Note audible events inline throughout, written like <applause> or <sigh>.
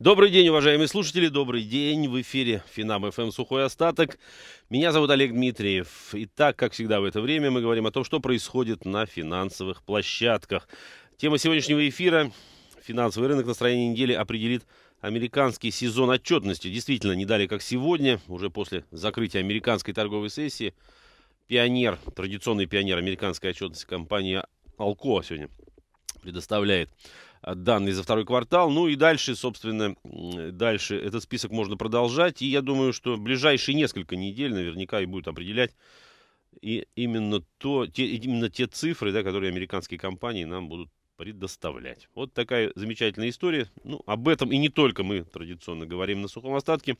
Добрый день, уважаемые слушатели, добрый день. В эфире Финам ФМ «Сухой остаток». Меня зовут Олег Дмитриев. И так, как всегда в это время, мы говорим о том, что происходит на финансовых площадках. Тема сегодняшнего эфира – финансовый рынок настроение недели определит американский сезон отчетности. Действительно, не дали как сегодня, уже после закрытия американской торговой сессии, пионер, традиционный пионер американской отчетности компания «Алко» сегодня – предоставляет э, данные за второй квартал. Ну и дальше, собственно, дальше этот список можно продолжать. И я думаю, что ближайшие несколько недель наверняка и будет определять и именно, то, те, именно те цифры, да, которые американские компании нам будут предоставлять. Вот такая замечательная история. Ну, об этом и не только мы традиционно говорим на сухом остатке.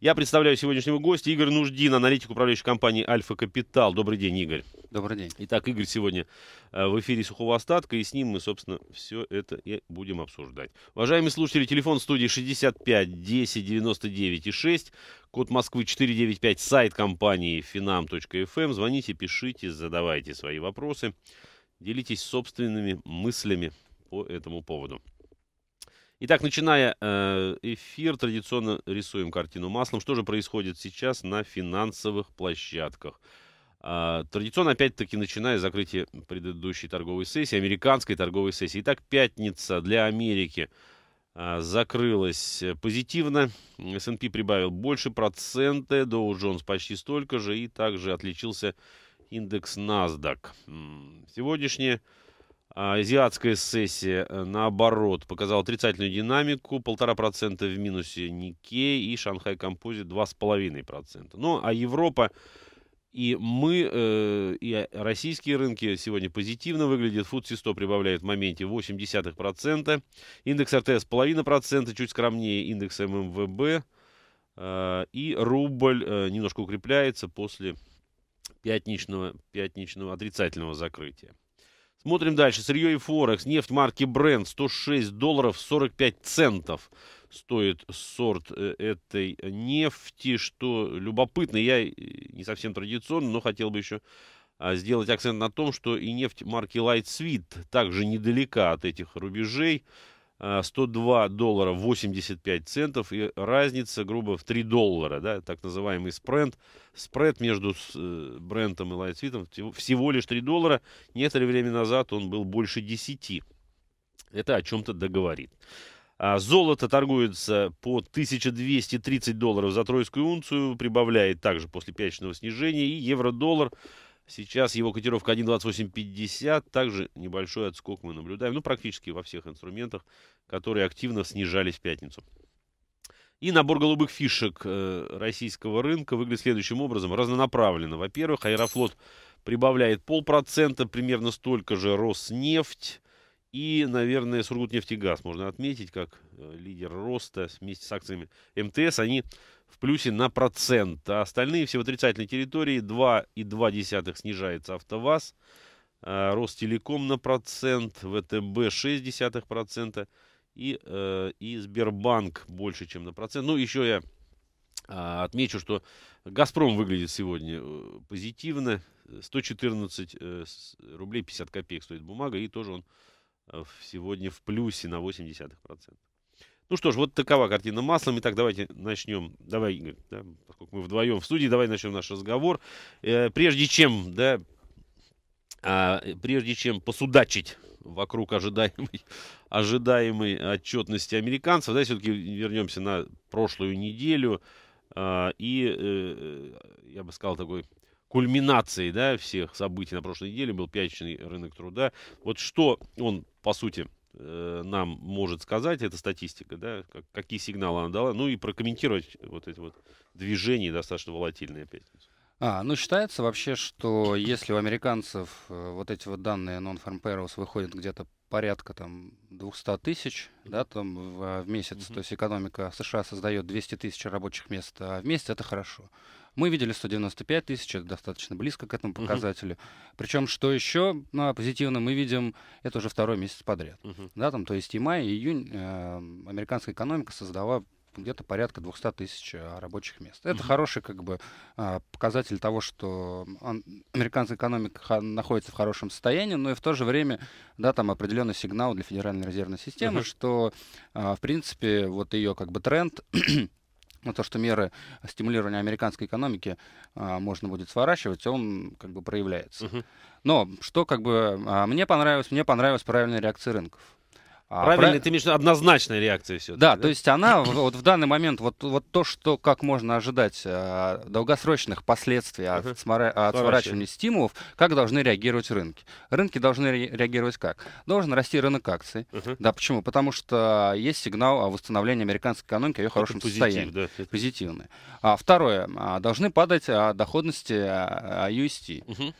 Я представляю сегодняшнего гостя Игорь Нуждин, аналитик управляющей компании «Альфа Капитал». Добрый день, Игорь. Добрый день. Итак, Игорь сегодня э, в эфире сухого остатка, и с ним мы, собственно, все это и будем обсуждать. Уважаемые слушатели, телефон студии 65 10 99 и 6, код Москвы 495, сайт компании finam.fm. Эм. Звоните, пишите, задавайте свои вопросы. Вопросы. Делитесь собственными мыслями по этому поводу. Итак, начиная э, эфир, традиционно рисуем картину маслом. Что же происходит сейчас на финансовых площадках? А, традиционно, опять-таки, начиная с закрытия предыдущей торговой сессии, американской торговой сессии. Итак, пятница для Америки а, закрылась позитивно. S&P прибавил больше процента, Dow Jones почти столько же и также отличился индекс NASDAQ. Сегодняшняя а, азиатская сессия, э, наоборот, показала отрицательную динамику. 1,5% в минусе Никей и Шанхай Композит 2,5%. Ну, а Европа и мы, э, и российские рынки сегодня позитивно выглядят. FTSE 100 прибавляет в моменте 0,8%. Индекс РТС половина процента, чуть скромнее индекс ММВБ. Э, и рубль э, немножко укрепляется после пятничного, пятничного отрицательного закрытия. Смотрим дальше. Сырье и Форекс. Нефть марки Brent 106 долларов 45 центов стоит сорт э, этой нефти, что любопытно. Я э, не совсем традиционно, но хотел бы еще а, сделать акцент на том, что и нефть марки Light Sweet также недалека от этих рубежей. 102 э, доллара 85 центов и разница, грубо, в 3 доллара, да, так называемый спренд. Спред между э, Брентом и Лайтсвитом всего лишь 3 доллара. Некоторое время назад он был больше 10. Это о чем-то договорит. А золото торгуется по 1230 долларов за тройскую унцию, прибавляет также после пятничного снижения. И евро-доллар Сейчас его котировка 1.2850. Также небольшой отскок мы наблюдаем. Ну, практически во всех инструментах, которые активно снижались в пятницу. И набор голубых фишек э, российского рынка выглядит следующим образом. Разнонаправленно. Во-первых, Аэрофлот прибавляет полпроцента, примерно столько же Роснефть. И, наверное, Сургутнефтегаз можно отметить как э, лидер роста вместе с акциями МТС. Они в плюсе на процент. А остальные все в отрицательной территории. 2,2 снижается АвтоВАЗ. А, Ростелеком на процент, ВТБ 0,6% и, э, и Сбербанк больше, чем на процент. Ну, еще я а, отмечу, что Газпром выглядит сегодня э, позитивно. 114 э, рублей 50 копеек стоит бумага, и тоже он э, сегодня в плюсе на 0,8%. Ну что ж, вот такова картина маслом. Итак, давайте начнем. Давай, Игорь, э, да, поскольку мы вдвоем в студии, давай начнем наш разговор. Э, прежде чем, да, а, прежде чем посудачить вокруг ожидаемой, <laughs> ожидаемой отчетности американцев, да, все-таки вернемся на прошлую неделю а, и, э, э, я бы сказал, такой кульминацией да, всех событий на прошлой неделе был пятничный рынок труда. Вот что он, по сути, Э, нам может сказать, эта статистика, да, как, какие сигналы она дала, ну и прокомментировать вот эти вот движения достаточно волатильные опять. А, ну считается вообще, что если у американцев э, вот эти вот данные non-farm payrolls выходят где-то порядка там 200 тысяч, да, там в, а, в месяц, mm-hmm. то есть экономика США создает 200 тысяч рабочих мест а в месяц, это хорошо. Мы видели 195 тысяч, это достаточно близко к этому показателю. Uh-huh. Причем, что еще ну, позитивно, мы видим, это уже второй месяц подряд. Uh-huh. Да, там, то есть и май, и июнь э, американская экономика создала где-то порядка 200 тысяч э, рабочих мест. Это uh-huh. хороший как бы а, показатель того, что он, американская экономика находится в хорошем состоянии, но и в то же время, да, там определенный сигнал для Федеральной резервной системы, uh-huh. что, а, в принципе, вот ее как бы тренд на то, что меры стимулирования американской экономики а, можно будет сворачивать, он как бы проявляется. Uh-huh. Но что как бы а, мне понравилось, мне понравилась правильная реакция рынков. А Правильно, прав... ты имеешь однозначной реакции все. Да, да, то есть она вот в данный момент, вот, вот то, что как можно ожидать э, долгосрочных последствий от, uh-huh. смора... от сворачивания стимулов, как должны реагировать рынки. Рынки должны реагировать как? Должен расти рынок акций. Uh-huh. Да, почему? Потому что есть сигнал о восстановлении американской экономики, о ее хорошем позитив, состоянии. Да. Позитивный. А, второе, а, должны падать а, доходности UST. Uh-huh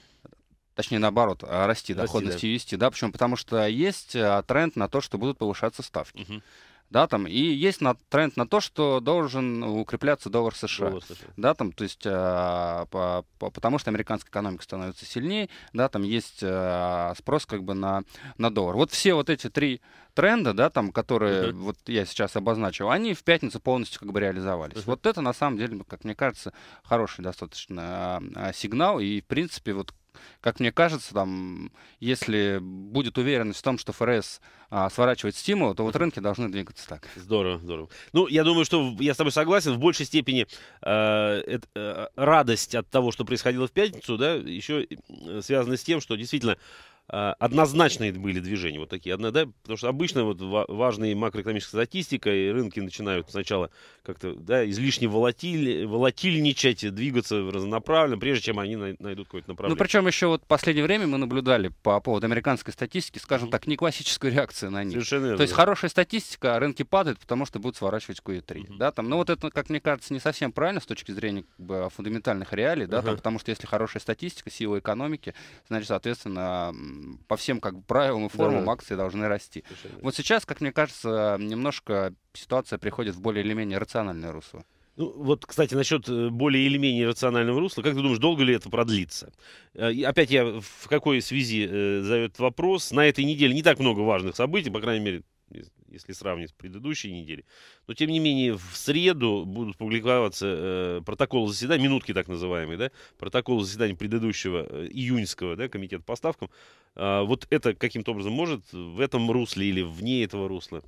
точнее наоборот, а, расти доходность да. UST, да, почему? Потому что есть а, тренд на то, что будут повышаться ставки. Угу. Да, там, и есть на, тренд на то, что должен укрепляться доллар США. Доллар США. Да, там, то есть, а, по, по, потому что американская экономика становится сильнее, да, там есть а, спрос как бы на, на доллар. Вот все вот эти три тренда, да, там, которые uh-huh. вот я сейчас обозначил, они в пятницу полностью как бы реализовались. Uh-huh. Вот это на самом деле, как мне кажется, хороший достаточно а, а, сигнал. И в принципе, вот как мне кажется, там, если будет уверенность в том, что ФРС а, сворачивает стимул, то вот рынки должны двигаться так. Здорово, здорово. Ну, я думаю, что я с тобой согласен. В большей степени э, э радость от того, что происходило в пятницу, да, еще связана с тем, что действительно а, однозначные были движения, вот такие, одна, да, потому что обычно вот важные макроэкономическая статистика, и рынки начинают сначала как-то, да, излишне волатиль, волатильничать, двигаться разнонаправленно, прежде чем они найдут какое-то ну, направление. Ну, причем еще вот в последнее время мы наблюдали по поводу американской статистики, скажем так, не классическую реакцию на них. Совершенно верно. То есть хорошая статистика, а рынки падают, потому что будут сворачивать Q3, uh-huh. да, там, ну вот это, как мне кажется, не совсем правильно с точки зрения как бы, фундаментальных реалий, да, uh-huh. там, потому что если хорошая статистика, сила экономики, значит, соответственно, по всем как бы, правилам и формам да. акции должны расти. Совершенно. Вот сейчас, как мне кажется, немножко ситуация приходит в более или менее рациональное русло. Ну, вот, кстати, насчет э, более или менее рационального русла, как ты думаешь, долго ли это продлится? Э, и опять я в какой связи э, за этот вопрос? На этой неделе не так много важных событий, по крайней мере, если сравнить с предыдущей неделей. Но, тем не менее, в среду будут публиковаться э, протоколы заседания, минутки так называемые, да, протоколы заседания предыдущего э, июньского да, комитета по ставкам. Э, вот это каким-то образом может в этом русле или вне этого русла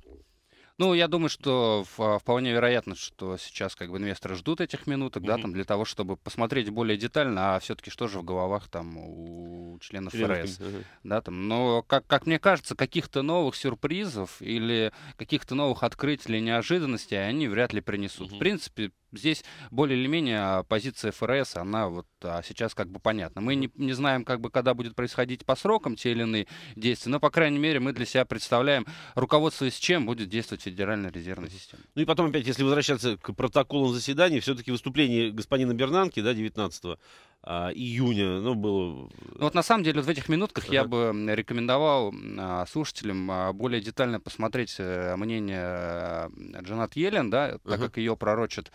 ну, я думаю, что вполне вероятно, что сейчас как бы инвесторы ждут этих минуток, mm-hmm. да, там для того, чтобы посмотреть более детально, а все-таки что же в головах там у членов Члены, ФРС, mm-hmm. да, там. Но как как мне кажется, каких-то новых сюрпризов или каких-то новых открытий или неожиданностей они вряд ли принесут. Mm-hmm. В принципе, здесь более или менее а, позиция ФРС, она вот а, сейчас как бы понятна. Мы не, не знаем, как бы, когда будет происходить по срокам те или иные действия, но, по крайней мере, мы для себя представляем, руководствуясь чем будет действовать Федеральная резервная система. Ну и потом опять, если возвращаться к протоколам заседаний, все-таки выступление господина Бернанки, да, 19 а, июня, ну, было... Ну, вот на самом деле вот в этих минутках я бы рекомендовал а, слушателям а, более детально посмотреть э, мнение Джанат Елен, да, так как ее пророчат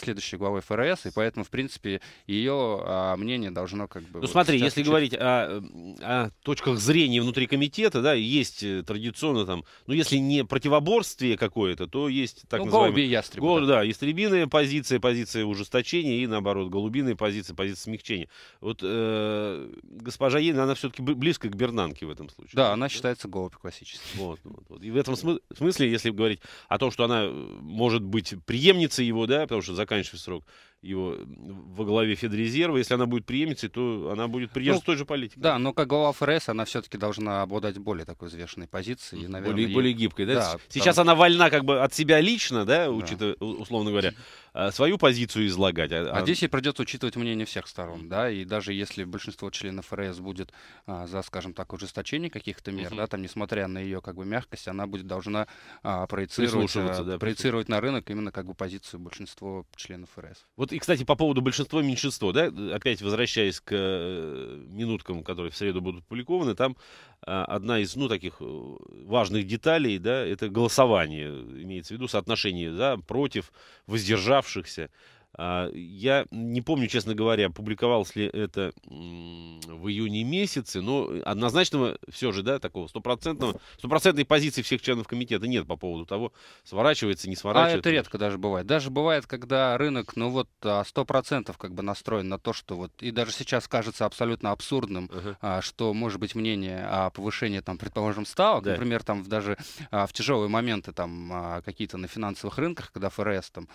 следующей главой ФРС, и поэтому, в принципе, ее мнение должно как бы... Ну, вот смотри, если учить. говорить о, о точках зрения внутри комитета, да, есть э, традиционно там, ну, если не противоборствие какое-то, то есть так ну, называемые... голуби и ястребы. Гол, да, ястребиная позиция, позиция ужесточения и, наоборот, голубиная позиция, позиция смягчения облегчение. Вот э, госпожа Ейна, она все-таки близко к Бернанке в этом случае. Да, она считается голубь классический. Вот, вот, вот. И в этом смы- смысле, если говорить о том, что она э, может быть преемницей его, да, потому что заканчивается срок, его во главе Федрезерва. Если она будет преемницей, то она будет придерживаться ну, той же политики. Да, но как глава ФРС она все-таки должна обладать более такой взвешенной позицией. И, наверное, более, ей... более гибкой, да? да Сейчас потому... она вольна как бы от себя лично, да, учитывая, да. условно говоря, э, свою позицию излагать. А, а здесь ей придется учитывать мнение всех сторон, да, и даже если большинство членов ФРС будет а, за, скажем так, ужесточение каких-то мер, угу. да, там, несмотря на ее как бы мягкость, она будет должна а, проецировать, а, да, проецировать на рынок именно как бы позицию большинства членов ФРС. Вот вот и, кстати, по поводу большинства-меньшинства, да, э, опять возвращаясь к э, минуткам, которые в среду будут опубликованы, там а, одна из, ну, таких э, важных деталей, да, это голосование, имеется в виду соотношение, да, против воздержавшихся. А, я не помню, честно говоря, публиковалось ли это в июне месяце, но однозначного все же, да, такого стопроцентного, стопроцентной позиции всех членов комитета нет по поводу того, сворачивается, не а сворачивается. А это редко даже бывает. Даже бывает, когда рынок, ну вот, а, сто процентов как бы настроен на то, что вот, и даже сейчас кажется абсолютно абсурдным, uh-huh. что может быть мнение о повышении, там, предположим, ставок, да. например, там даже в тяжелые моменты, там, какие-то на финансовых рынках, когда ФРС там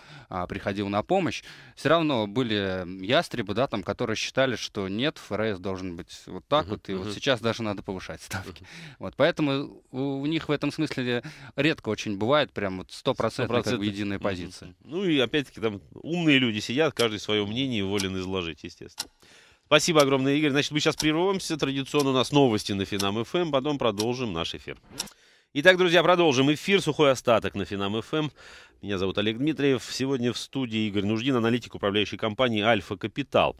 приходил на помощь, все равно были ястребы, да, там, которые считали, что нет, ФРС должен быть вот так uh-huh, вот, и uh-huh. вот сейчас даже надо повышать ставки. Uh-huh. Вот, поэтому у, них в этом смысле редко очень бывает прям вот стопроцентная как бы, единая uh-huh. позиция. Ну и опять-таки там умные люди сидят, каждый свое мнение волен изложить, естественно. Спасибо огромное, Игорь. Значит, мы сейчас прервемся. Традиционно у нас новости на Финам ФМ, эм, потом продолжим наш эфир. Итак, друзья, продолжим эфир. Сухой остаток на Финам ФМ. Эм. Меня зовут Олег Дмитриев. Сегодня в студии Игорь Нуждин, аналитик управляющей компании Альфа Капитал.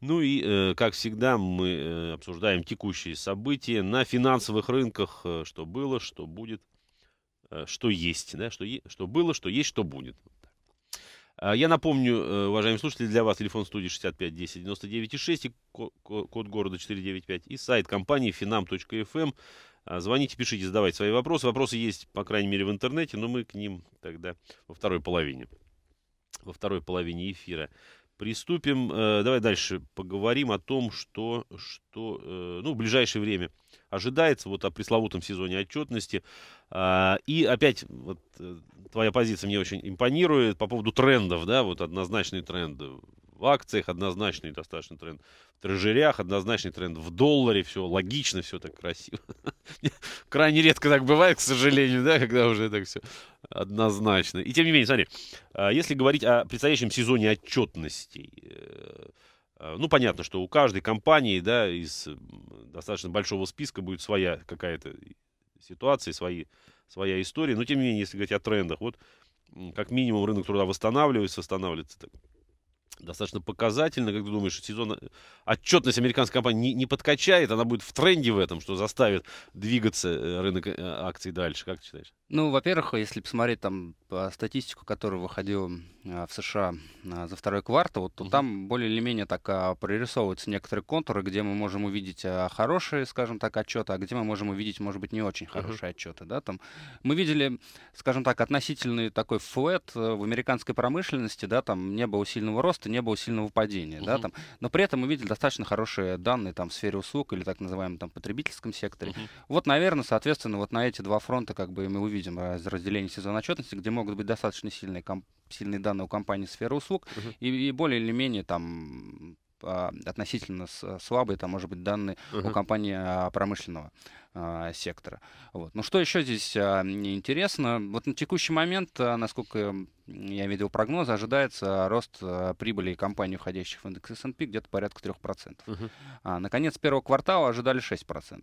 Ну и, э, как всегда, мы э, обсуждаем текущие события на финансовых рынках. Э, что было, что будет, что есть. Да? Что, е- что было, что есть, что будет. А я напомню, уважаемые слушатели, для вас телефон студии 65 код города 495 и сайт компании finam.fm а, звоните, пишите, задавайте свои вопросы. Вопросы есть, по крайней мере, в интернете, но мы к ним тогда во второй половине. Во второй половине эфира. Приступим. Э, давай дальше поговорим о том, что, что э, ну, в ближайшее время ожидается, вот о пресловутом сезоне отчетности. А, и опять вот, э, твоя позиция мне очень импонирует по поводу трендов, да, вот однозначные тренды в акциях однозначный достаточно тренд, в трежерях однозначный тренд, в долларе все логично, все так красиво. <laughs> Крайне редко так бывает, к сожалению, да, когда уже так все однозначно. И тем не менее, смотри, а, если говорить о предстоящем сезоне отчетностей, э, а, ну, понятно, что у каждой компании, да, из достаточно большого списка будет своя какая-то ситуация, свои, своя история. Но, тем не менее, если говорить о трендах, вот как минимум рынок труда восстанавливается, восстанавливается так, достаточно показательно. Как ты думаешь, сезон... Э, отчетность американской компании не, не подкачает, она будет в тренде в этом, что заставит двигаться э, рынок э, акций дальше. Как ты считаешь? Ну, во-первых, если посмотреть там по статистику, которая выходила в США за второй квартал, вот, то mm там более или менее так а, прорисовываются некоторые контуры, где мы можем увидеть а, хорошие, скажем так, отчеты, а где мы можем увидеть, может быть, не очень хорошие mm отчеты. Да? Там мы видели, скажем так, относительный такой флэт в американской промышленности, да, там не было сильного роста, что не было сильного падения. Uh-huh. Да, там. Но при этом мы видели достаточно хорошие данные там, в сфере услуг или так называемом там, потребительском секторе. Uh-huh. Вот, наверное, соответственно, вот на эти два фронта как бы мы увидим разделение сезона отчетности, где могут быть достаточно сильные, комп- сильные данные у компании сферы услуг uh-huh. и, и более или менее там а, относительно э, слабые, там, может быть, данные uh-huh. у компании а, промышленного а, сектора. Вот. Ну что еще здесь интересно? Вот на текущий момент, насколько я видел прогнозы, ожидается рост прибыли компаний, входящих в индекс S&P, где-то порядка 3%. Uh-huh. А, наконец, первого квартала ожидали 6%.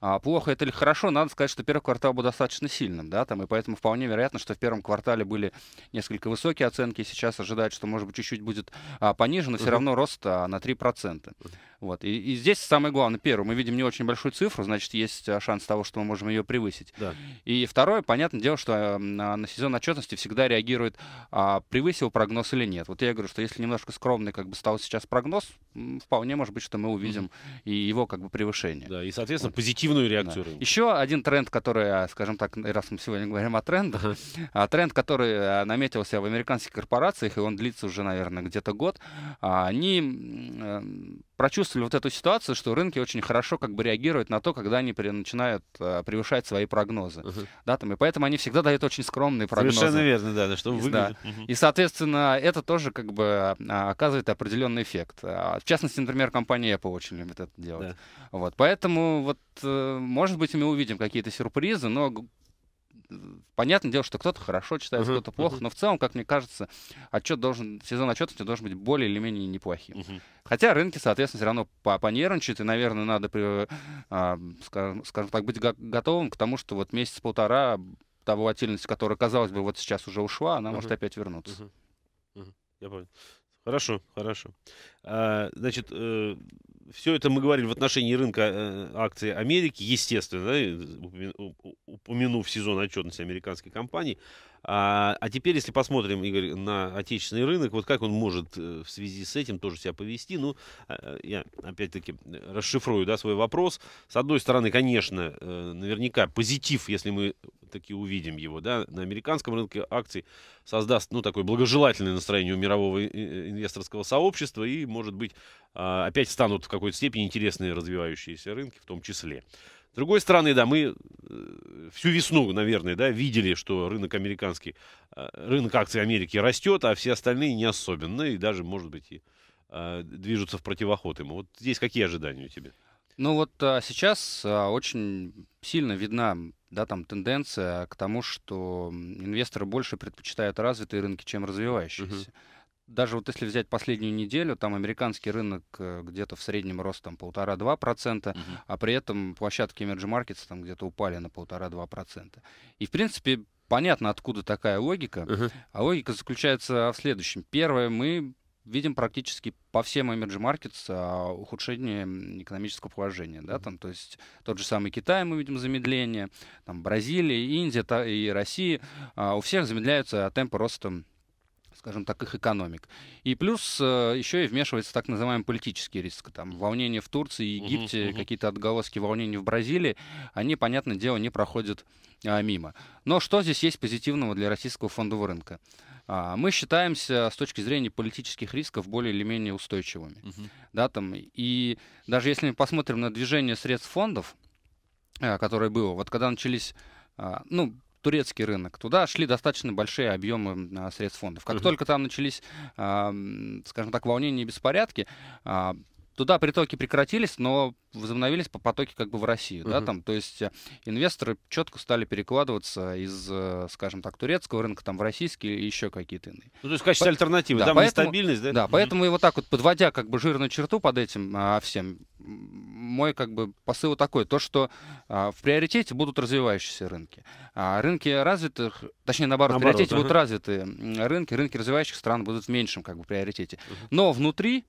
А плохо это или хорошо, надо сказать, что первый квартал был достаточно сильным, да, там, и поэтому вполне вероятно, что в первом квартале были несколько высокие оценки, сейчас ожидают, что, может быть, чуть-чуть будет а, пониже, но uh все равно рост а, на 3%. Uh вот. И, и здесь самое главное, первое, мы видим не очень большую цифру, значит, есть э, шанс того, что мы можем ее превысить. Да. И второе, понятное дело, что на, э, на сезон отчетности всегда реагирует, а, превысил прогноз или нет. Вот я говорю, что если немножко скромный как бы стал сейчас прогноз, вполне может быть, что мы увидим mm-hmm. и его как бы превышение. Да, и, соответственно, вот. позитивную реакцию. Да. Еще один тренд, который, э, скажем так, раз мы сегодня говорим о трендах, uh-huh. тренд, который наметился в американских корпорациях, и он длится уже, наверное, где-то год, а, они прочувствовали вот эту ситуацию, что рынки очень хорошо как бы реагируют на то, когда они начинают э, превышать свои прогнозы. Uh-huh. Да, там, и поэтому они всегда дают очень скромные прогнозы. Совершенно верно, да, да что выглядит. Да. Uh-huh. И, соответственно, это тоже как бы а, оказывает определенный эффект. А, в частности, например, компания Apple очень любит это делать. Да. Вот, поэтому вот, э, может быть, мы увидим какие-то сюрпризы, но понятное дело, что кто-то хорошо читает, uh-huh, кто-то плохо, uh-huh. но в целом, как мне кажется, отчет должен, сезон отчетности должен быть более или менее неплохим. Uh-huh. Хотя рынки, соответственно, все равно понервничают, и, наверное, надо, а, скажем, скажем так, быть готовым к тому, что вот месяц-полтора та волатильность, которая, казалось бы, вот сейчас уже ушла, она uh-huh. может опять вернуться. Uh-huh. Uh-huh. Я понял. Хорошо, хорошо. А, значит, э, все это мы говорили в отношении рынка э, акций Америки, естественно, да, упомянув сезон отчетности американской компании. А, а теперь, если посмотрим, Игорь, на отечественный рынок, вот как он может э, в связи с этим тоже себя повести, ну, а, э, я опять-таки э, расшифрую, да, свой вопрос. С одной стороны, конечно, наверняка позитив, если мы таки увидим его, да, на американском рынке акций создаст, ну, такое благожелательное настроение у мирового инвесторского сообщества и, может быть, а, опять станут в какой-то степени интересные развивающиеся рынки в том числе. С другой стороны, да, мы э, всю весну, наверное, да, видели, что рынок американский, э, рынок акций Америки растет, а все остальные не особенно, и даже, может быть, и э, движутся в противоход ему. Вот здесь какие ожидания у тебя? Ну вот а, сейчас а, очень сильно видна да, там, тенденция к тому, что инвесторы больше предпочитают развитые рынки, чем развивающиеся. Uh-huh даже вот если взять последнюю неделю, там американский рынок э, где-то в среднем рост там полтора-два процента, а при этом площадки Emerging Markets там где-то упали на полтора-два процента. И, в принципе, понятно, откуда такая логика. uh А логика заключается в следующем. Первое, мы видим практически по всем emerging markets а, ухудшение экономического положения. Да? Там, то есть тот же самый Китай мы видим замедление, там, Бразилия, Индия та, и Россия. А, у всех замедляются темпы роста скажем так, их экономик. И плюс э, еще и вмешивается так называемый политический риск. Там волнения в Турции, Египте, угу, угу. какие-то отголоски волнений в Бразилии, они, понятное дело, не проходят а, мимо. Но что здесь есть позитивного для российского фондового рынка? А, мы считаемся с точки зрения политических рисков более или менее устойчивыми. uh Да, там, и даже если мы посмотрим на движение средств фондов, э, которое было, вот когда начались, а, ну, турецкий рынок. Туда шли достаточно большие объемы а, средств фондов. Как угу. только там начались, скажем так, волнения и беспорядки, а, туда притоки прекратились, но возобновились по потоке как бы в Россию, uh-huh. да, там, то есть э, инвесторы четко стали перекладываться из, э, скажем так, турецкого рынка там в российский и еще какие-то иные. Ну, то есть в качестве по... альтернативы, да, там поэтому, нестабильность, да? Да, uh-huh. поэтому и вот так вот, подводя как бы жирную черту под этим а, всем, мой как бы посыл такой, то, что а, в приоритете будут развивающиеся рынки. А рынки развитых, точнее, наоборот, наоборот в приоритете uh-huh. будут развитые рынки, рынки развивающих стран будут в меньшем как бы приоритете. Uh-huh. Но внутри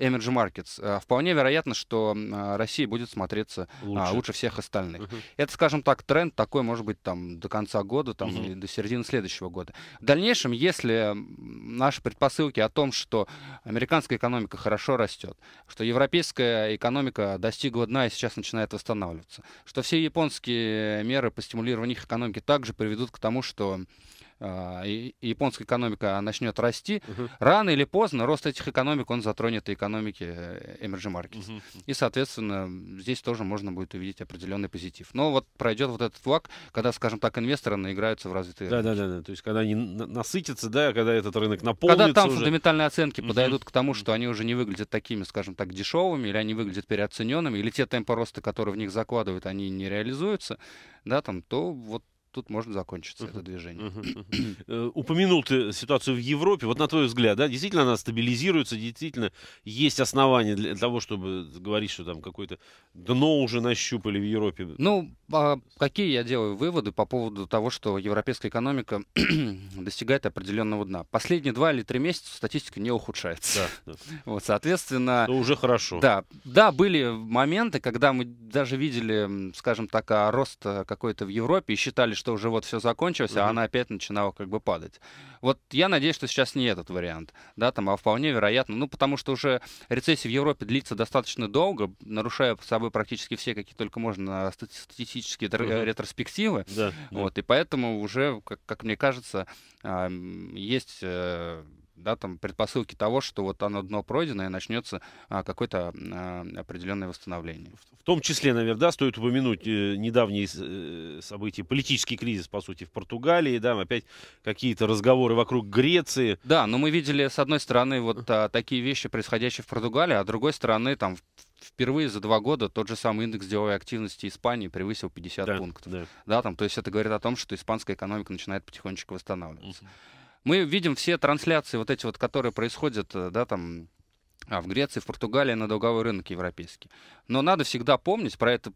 Emerging Markets, э, вполне вероятно, что э, Россия будет смотреться а, лучше, лучше всех остальных. Угу. Это, скажем так, тренд такой, может быть, там до конца года, там угу. или до середины следующего года. В дальнейшем, если наши предпосылки о том, что американская экономика хорошо растет, что европейская экономика достигла дна и сейчас начинает восстанавливаться, что все японские меры по стимулированию их экономики также приведут к тому, что а, японская экономика начнет расти, Uh-huh. рано или поздно рост этих экономик, он затронет и экономики э, emerging markets. Uh-huh. И, соответственно, здесь тоже можно будет увидеть определенный позитив. Но вот пройдет вот этот флаг, когда, скажем так, инвесторы наиграются в развитые да, рынки. Да, да, да. То есть, когда они насытятся, да, когда этот рынок наполнится Когда там уже... фундаментальные оценки Uh-huh. подойдут к тому, что они уже не выглядят такими, скажем так, дешевыми, или они выглядят переоцененными, или те темпы роста, которые в них закладывают, они не реализуются, да, там, то вот тут можно закончиться uh-huh. это движение. Uh-huh. <clears throat> Uh-huh. Упомянул ты ситуацию в Европе. Вот на твой взгляд, да, действительно она стабилизируется, действительно есть основания для того, чтобы говорить, что там какое-то дно уже нащупали в Европе? Ну, а какие я делаю выводы по поводу того, что европейская экономика <clears throat> достигает определенного дна? Последние два или три месяца статистика не ухудшается. Да, да. <laughs> Вот, соответственно... Это уже хорошо. Да, да, были моменты, когда мы даже видели, скажем так, а, рост а, какой-то в Европе и считали, что уже вот все закончилось, mm а она опять начинала как бы падать. Вот я надеюсь, что сейчас не этот вариант, да, там, а вполне вероятно, ну, потому что уже рецессия в Европе длится достаточно долго, нарушая собой практически все, какие только можно, статистические mm ретроспективы, да, yeah, yeah. вот, и поэтому уже, как, как мне кажется, есть э, да, там предпосылки того, что вот оно дно пройдено и начнется а, какое-то а, определенное восстановление. В том числе, наверное, да, стоит упомянуть э, недавние э, события, политический кризис, по сути, в Португалии, да, опять какие-то разговоры вокруг Греции. Да, но мы видели, с одной стороны, вот а, такие вещи, происходящие в Португалии, а с другой стороны, там, впервые за два года тот же самый индекс деловой активности Испании превысил 50 да, пунктов. Да. да, там, то есть это говорит о том, что испанская экономика начинает потихонечку восстанавливаться. Uh-huh. Мы видим все трансляции вот эти вот, которые происходят, э, да, там, а, в Греции, в Португалии на долговой рынок европейский. Но надо всегда помнить, про это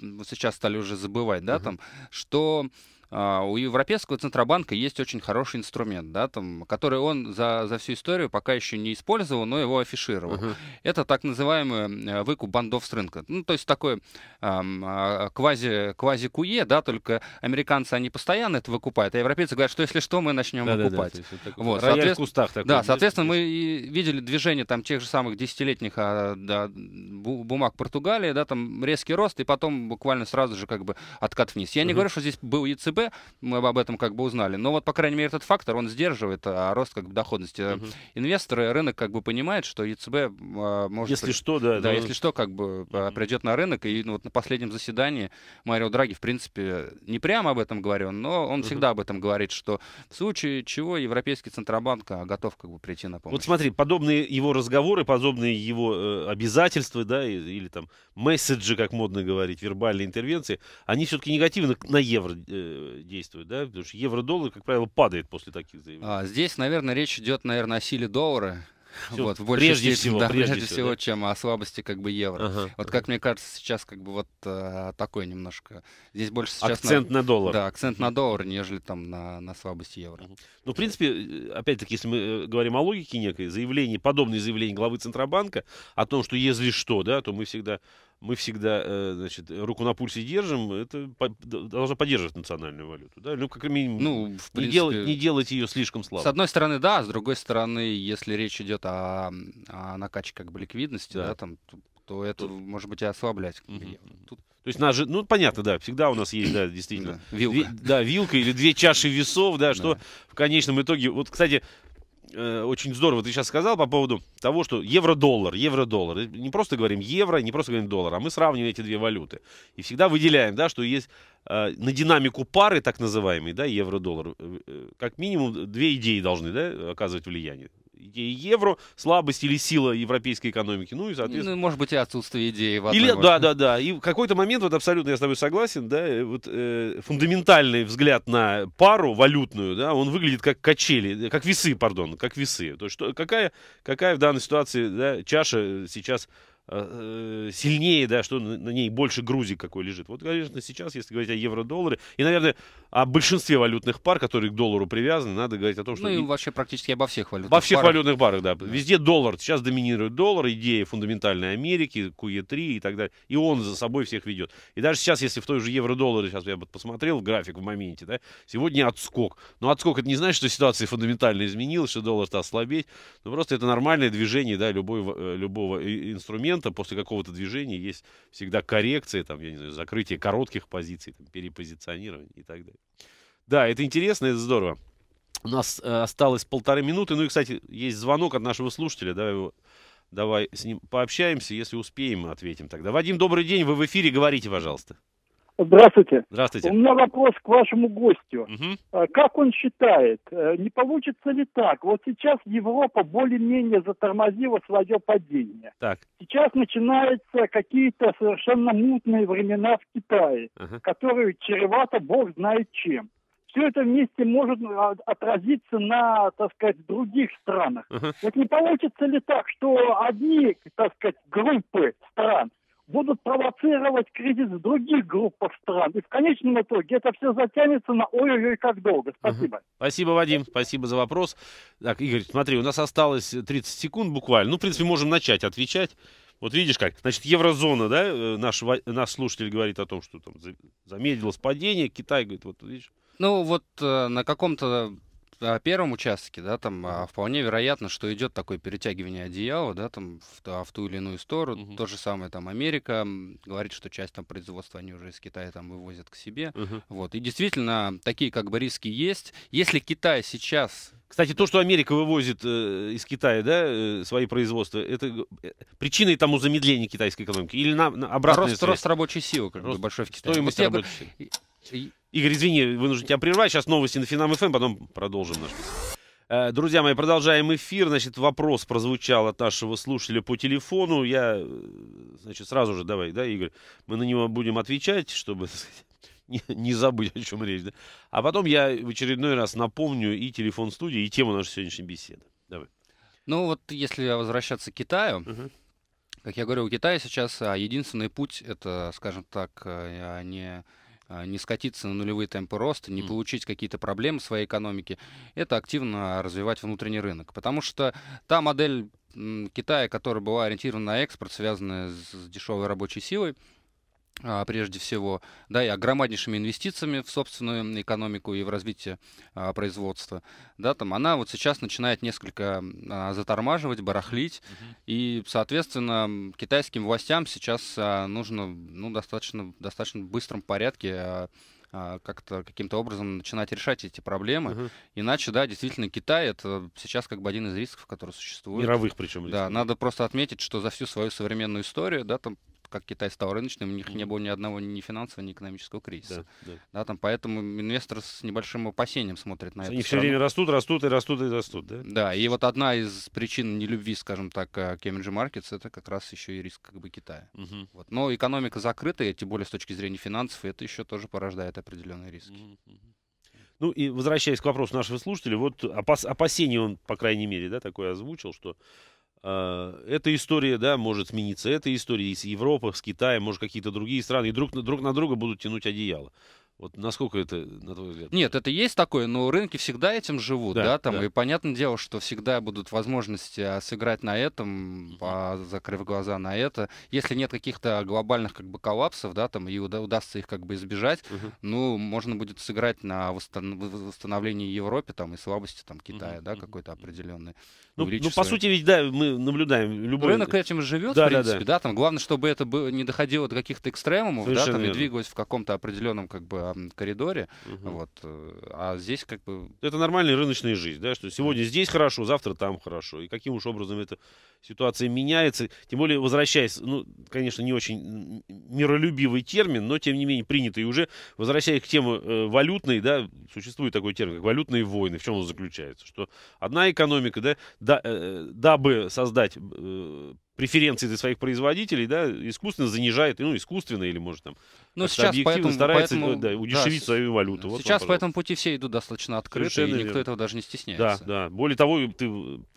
сейчас стали уже забывать, да, угу. там, что а, у Европейского Центробанка есть очень хороший инструмент, да, там, который он за, за всю историю пока еще не использовал, но его афишировал. Uh-huh. Это так называемый э, выкуп бандов с рынка. Ну, то есть такой эм, квази, квази-куе, да, только американцы, они постоянно это выкупают, а европейцы говорят, что если что, мы начнем да, выкупать. Да, да, вот, такой, вот, соответ... в кустах такой. Да, соответственно, мы видели движение там тех же самых десятилетних а, да, бумаг Португалии, да, там резкий рост, и потом буквально сразу же как бы откат вниз. Я uh-huh. не говорю, что здесь был ЕЦБ, мы об этом как бы узнали. Но вот, по крайней мере, этот фактор, он сдерживает а, рост как бы доходности угу. инвестора, рынок как бы понимает, что ЕЦБ а, может... Если что, да. Да, да если что, как бы угу. придет на рынок, и ну, вот на последнем заседании Марио Драги, в принципе, не прямо об этом говорил, но он угу. всегда об этом говорит, что в случае чего Европейский Центробанк а, готов как бы прийти на помощь. Вот смотри, подобные его разговоры, подобные его э, обязательства, да, и, или там месседжи, как модно говорить, вербальные интервенции, они все-таки негативно на евро э, Э, действует, да? Потому что евро-доллар, как правило, падает после таких заявлений. А, здесь, наверное, речь идет, наверное, о силе доллара. <laughs> Все, вот, в прежде степени, всего, да, <laughs> прежде, прежде всего, да? чем о слабости как бы евро. Ага, вот ага. как мне кажется, сейчас как бы вот э, такой немножко. Здесь больше сейчас акцент на, на доллар. Да, акцент на доллар, нежели там на, на слабости евро. Ну, в принципе, э, опять-таки, если мы э, говорим о логике некой, заявление, подобные заявления главы Центробанка о том, что если что, да, то мы всегда мы всегда, э, значит, руку на пульсе держим, это должно поддерживать национальную валюту, да? Ну, как минимум, ну, в принципе, не, делать, не делать ее слишком слабо. С одной стороны, да, с другой стороны, если речь идет о, о накачке как бы ликвидности, да, да там, то это, Тут... может быть, и ослаблять. Угу. Тут... То есть нас же, ну понятно, да, всегда у нас есть, да, действительно, да, вилка, две, да, вилка или две чаши весов, да, что да. в конечном итоге, вот, кстати, Э, очень здорово ты сейчас сказал по поводу того, что евро-доллар, евро-доллар. Не просто говорим евро, не просто говорим доллар, а мы сравниваем эти две валюты. И всегда выделяем, да, что есть э, на динамику пары, так называемый да, евро-доллар, э, э, как минимум две идеи должны, да, оказывать влияние идеи евро, слабость или сила европейской экономики. Ну и, соответственно... Ну, может быть, и отсутствие идеи в или, Да, да, да. И в какой-то момент, вот абсолютно я с тобой согласен, да, э, вот э, фундаментальный взгляд на пару валютную, да, он выглядит как качели, э, как весы, пардон, как весы. То есть что, какая, какая в данной ситуации да, чаша э, сейчас Э, сильнее, да, что на ней больше грузик какой лежит. Вот, конечно, сейчас, если говорить о евро-долларе, и, наверное, о большинстве валютных пар, которые к доллару привязаны, надо говорить о том, что... Ну и вообще практически обо всех валютных Обо всех парах. валютных парах, да. Везде доллар. Сейчас доминирует доллар, идея фундаментальной Америки, QE3 и так далее. И он за собой всех ведет. И даже сейчас, если в той же евро-долларе, сейчас я бы посмотрел график в моменте, да, сегодня отскок. Но отскок это не значит, что ситуация фундаментально изменилась, что доллар стал слабеть. но ну, просто это нормальное движение, да, любой, э, любого инструмента момента, после какого-то движения есть всегда коррекция, там, я не знаю, закрытие коротких позиций, там, перепозиционирование и так далее. Да, это интересно, это здорово. У нас э, осталось полторы минуты. Ну и, кстати, есть звонок от нашего слушателя. Давай его давай с ним пообщаемся, если успеем, ответим тогда. Вадим, добрый день, вы в эфире, говорите, пожалуйста. Здравствуйте. Здравствуйте. У меня вопрос к вашему гостю. Угу. Как он считает, э, не получится ли так? Вот сейчас Европа более-менее затормозила свое падение. Так. Сейчас начинаются какие-то совершенно мутные времена в Китае, угу. которые чревато бог знает чем. Все это вместе может э, отразиться на, так сказать, других странах. Uh-huh. Вот не получится ли так, что одни, так сказать, группы стран будут провоцировать кризис в других группах стран. И в конечном итоге это все затянется на ой-ой-ой как долго. Спасибо. Угу. Спасибо, Вадим. Спасибо за вопрос. Так, Игорь, смотри, у нас осталось 30 секунд буквально. Ну, в принципе, можем начать отвечать. Вот видишь как, значит, еврозона, да, э, наш, наш слушатель говорит о том, что там замедлилось падение, Китай говорит, вот видишь. Ну, вот э, на каком-то первом участке, да, там а, вполне вероятно, что идет такое перетягивание одеяла, да, там в, в ту или иную сторону. Угу. То же самое там Америка говорит, что часть там производства они уже из Китая там вывозят к себе. Угу. Вот. И действительно, такие как бы риски есть. Если Китай сейчас кстати, то, что Америка вывозит э, из Китая да, э, свои производства, это э, причиной тому замедления китайской экономики? Или на, на обратная Рост, рост рабочей силы, как рост, бы, большой в Китае. Стоимость вот рабочей силы. Игорь, извини, вынужден тебя прервать. Сейчас новости на Финам ФМ, эм, потом продолжим наш. Э, друзья мои, продолжаем эфир. Значит, вопрос прозвучал от нашего слушателя по телефону. Я, э, значит, сразу же давай, да, Игорь, мы на него будем отвечать, чтобы <laughs> не, не забыть, о чем речь. Да? А потом я в очередной раз напомню и телефон студии, и тему нашей сегодняшней беседы. Давай. Ну вот, если возвращаться к Китаю, угу. как я говорю, у Китая сейчас а, единственный путь это, скажем так, э, а не а, не скатиться на нулевые темпы роста, не получить какие-то проблемы в своей экономике, это активно развивать внутренний рынок. Потому что та модель Китая, которая была ориентирована на экспорт, связанная с дешевой рабочей силой, а, прежде всего, да, и огромнейшими инвестициями в собственную экономику и в развитие а, производства, да, там она вот сейчас начинает несколько а, затормаживать, барахлить, Uh -huh. и, соответственно, китайским властям сейчас а, нужно, ну, достаточно, достаточно быстром порядке а, а, как-то каким-то образом начинать решать эти проблемы. Угу. Иначе, да, действительно, Китай это сейчас как бы один из рисков, который существует. Мировых причем. Да, рисков. надо просто отметить, что за всю свою современную историю, да, там как Китай стал рыночным, у них mm-hmm. не было ни одного ни финансового, ни экономического кризиса. Да, да. да, там, поэтому инвестор с небольшим опасением смотрит на это. Они все время растут, растут и растут и растут, да? Да, и вот одна из причин нелюбви, скажем так, э, к Кембриджа Markets, это как раз еще и риск как бы Китая. Mm-hmm. Вот. Но экономика закрытая, тем более с точки зрения финансов, это еще тоже порождает определенные риски. Mm-hmm. Ну и возвращаясь к вопросу нашего слушателя, вот опас, опасение он, по крайней мере, да, такое озвучил, что а, эта история, да, может смениться, эта история из Европы, с Китаем, может, какие-то другие страны, и друг на, друг на друга будут тянуть одеяло. Вот насколько это, на твой взгляд? Нет, это есть такое, но рынки всегда этим живут, да, да там, да. и понятное дело, что всегда будут возможности а, сыграть на этом, а, закрыв глаза на это. Если нет каких-то глобальных, как бы, коллапсов, да, там, и уда- удастся их, как бы, избежать, угу. ну, можно будет сыграть на восстан- восстановлении Европе, там, и слабости, там, Китая, угу. да, какой-то определенный. Ну, ну, по сути, ведь, да, мы наблюдаем любой... Рынок этим живет, да, в принципе, да, да. да, там, главное, чтобы это было, не доходило до каких-то экстремумов, Совершенно да, там, верно. и двигалось в каком-то определенном, как бы, коридоре. Угу. Вот. Э, а здесь как бы... Это нормальная рыночная жизнь, да, что сегодня здесь хорошо, завтра там хорошо. И каким уж образом эта ситуация меняется. Тем более, возвращаясь, ну, конечно, не очень миролюбивый термин, но, тем не менее, принятый уже. Возвращаясь к теме э, валютной, да, существует такой термин, как валютные войны. В чем он заключается? Что одна экономика, да, да, э, э дабы создать э, преференции для своих производителей, да, искусственно занижает, ну, искусственно или, может, там, Но ну, сейчас поэтому, старается ну, поэтому, да, удешевить да, свою валюту. Вот сейчас вам, по этому пути все идут достаточно открыто, Совершенно и никто верно. этого даже не стесняется. Да, да. Более того, ты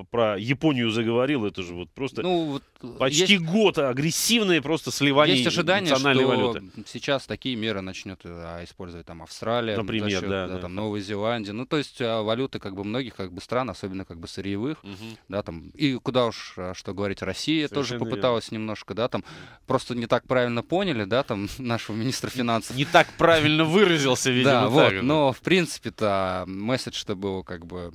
про Японию заговорил, это же вот просто... Ну, вот Почти есть... год агрессивные просто сливания Есть ожидание, национальной что валюты. сейчас такие меры начнет а, использовать там Австралия, Например, счет, да, да, да, там, Новая Зеландия. Ну, то есть а, валюты как бы многих как бы стран, особенно как бы сырьевых, угу. да, там, и куда уж, а, что говорить, Россия Совершенно тоже попыталась верно. немножко, да, там, просто не так правильно поняли, да, там, <laughs> нашего министра финансов. Не так правильно выразился, видимо, Да, вот, но в принципе-то месседж-то был как бы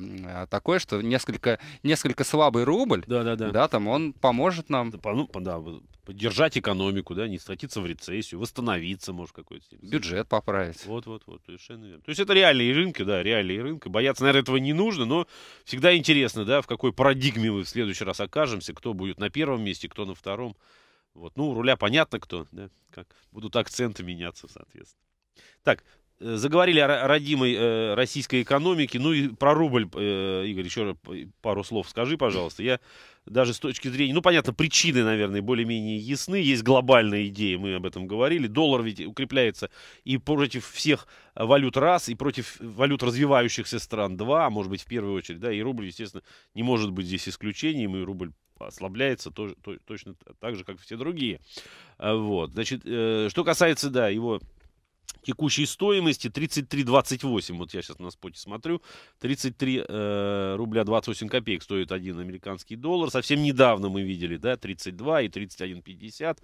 такой, что несколько, несколько слабый рубль, да, да, да. да, там, он поможет нам Типа, ну, да. Ну, да, поддержать экономику, да, не стратиться в рецессию, восстановиться, может, какой-то степени. Бюджет поправить. Вот-вот-вот, совершенно верно. То есть это реальные рынки, да, реальные рынки. Бояться, наверное, этого не нужно, но всегда интересно, да, в какой парадигме мы в следующий раз окажемся, кто будет на первом месте, кто на втором. Вот. Ну, у руля понятно кто, да, как будут акценты меняться, соответственно. Так, Э, заговорили о родимой э, российской экономике. Ну и про рубль, э, Игорь, еще пару слов скажи, пожалуйста. Я даже с точки зрения, ну понятно, причины, наверное, более-менее ясны. Есть глобальная идея, мы об этом говорили. Доллар ведь укрепляется и против всех валют раз, и против валют развивающихся стран два, а может быть в первую очередь, да, и рубль, естественно, не может быть здесь исключением, и рубль ослабляется тоже, то, точно так же, как все другие. Э, вот, значит, э, что касается, да, его текущей стоимости 33,28. Вот я сейчас на споте смотрю. 33 э, рубля 28 копеек стоит один американский доллар. Совсем недавно мы видели, да, 32 и 31,50.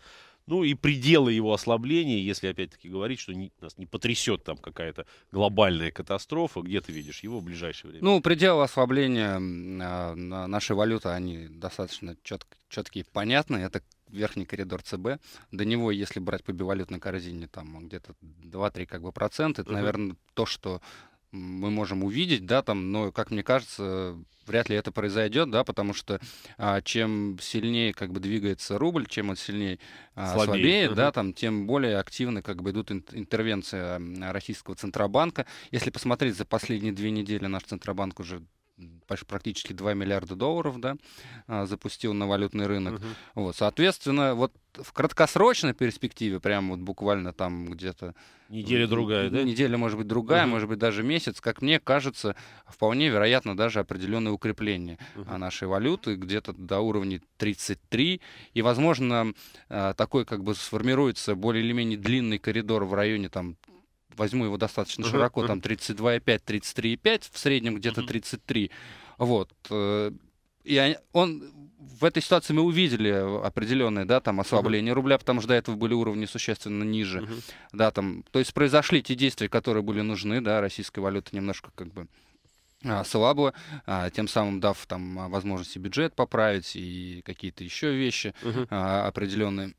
Ну и пределы его ослабления, если опять-таки говорить, что не, нас не потрясет там какая-то глобальная катастрофа, где ты видишь его в ближайшее время? Ну, пределы ослабления э, нашей валюты, они достаточно четкие, четкие понятны. Это верхний коридор ЦБ. До него, если брать по бивалютной корзине, там а, где-то 2-3 как бы, процента. Это, угу. наверное, то, что мы можем увидеть, да, там, но, как мне кажется, вряд ли это произойдет, да, потому что а, чем сильнее как бы двигается рубль, чем он сильнее а, слабее, слабее угу. да, там, тем более активно как бы идут интервенции российского центробанка. Если посмотреть за последние две недели, наш центробанк уже практически 2 миллиарда долларов, да, а, запустил на валютный рынок. Uh -huh. Вот, соответственно, вот в краткосрочной перспективе, прямо вот буквально там где-то... Неделя другая, да? Неделя, может быть, другая, Uh -huh. может быть, даже месяц. Как мне кажется, вполне вероятно даже определенное укрепление Uh а, -huh. нашей валюты где-то до уровня 33. И, возможно, а, такой как бы сформируется более или менее длинный коридор в районе там возьму его достаточно uh-huh, широко, uh-huh. там 32,5, 33,5, в среднем где-то uh-huh. 33. Вот. Э, и он в этой ситуации мы увидели определенное, да, там ослабление uh-huh. рубля, потому что до этого были уровни существенно ниже, uh-huh. да, там, то есть произошли те действия, которые были нужны, да, российская валюта немножко как бы а, слабо, а, тем самым дав там возможности бюджет поправить и какие-то еще вещи uh-huh. определенные.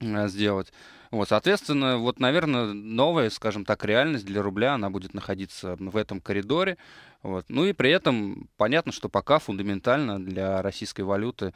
Э, сделать. Вот, соответственно, вот, наверное, новая, скажем так, реальность для рубля, она будет находиться в этом коридоре. Вот. Ну и при этом понятно, что пока фундаментально для российской валюты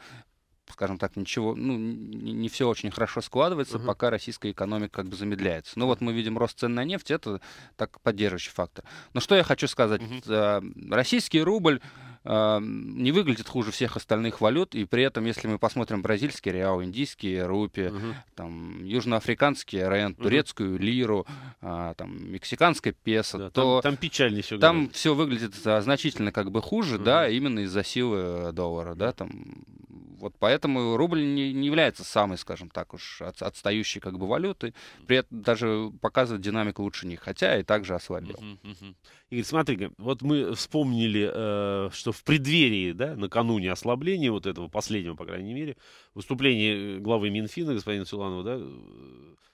скажем так, ничего, ну, не, не все очень хорошо складывается, Uh -huh. пока российская экономика как бы замедляется. Ну вот мы видим рост цен на нефть, это так поддерживающий фактор. Но что я хочу сказать, Uh -huh. Э, российский рубль не выглядит хуже всех остальных валют, и при этом, если мы посмотрим бразильский реал, индийские рупии, угу. там, южноафриканский рент, угу. турецкую лиру, а, там, мексиканское песо, да, то там, там печальнее все. Там говорит. все выглядит значительно как бы хуже, угу. да, именно из-за силы доллара, да, там вот поэтому рубль не, не является самой, скажем так, уж от, отстающей как бы валюты. При этом даже показывает динамику лучше не, хотя и также ослабил. Uh-huh, uh-huh. Игорь, смотри, вот мы вспомнили, э, что в преддверии, да, накануне ослабления вот этого последнего, по крайней мере, выступление э, главы Минфина господина Силанова, да,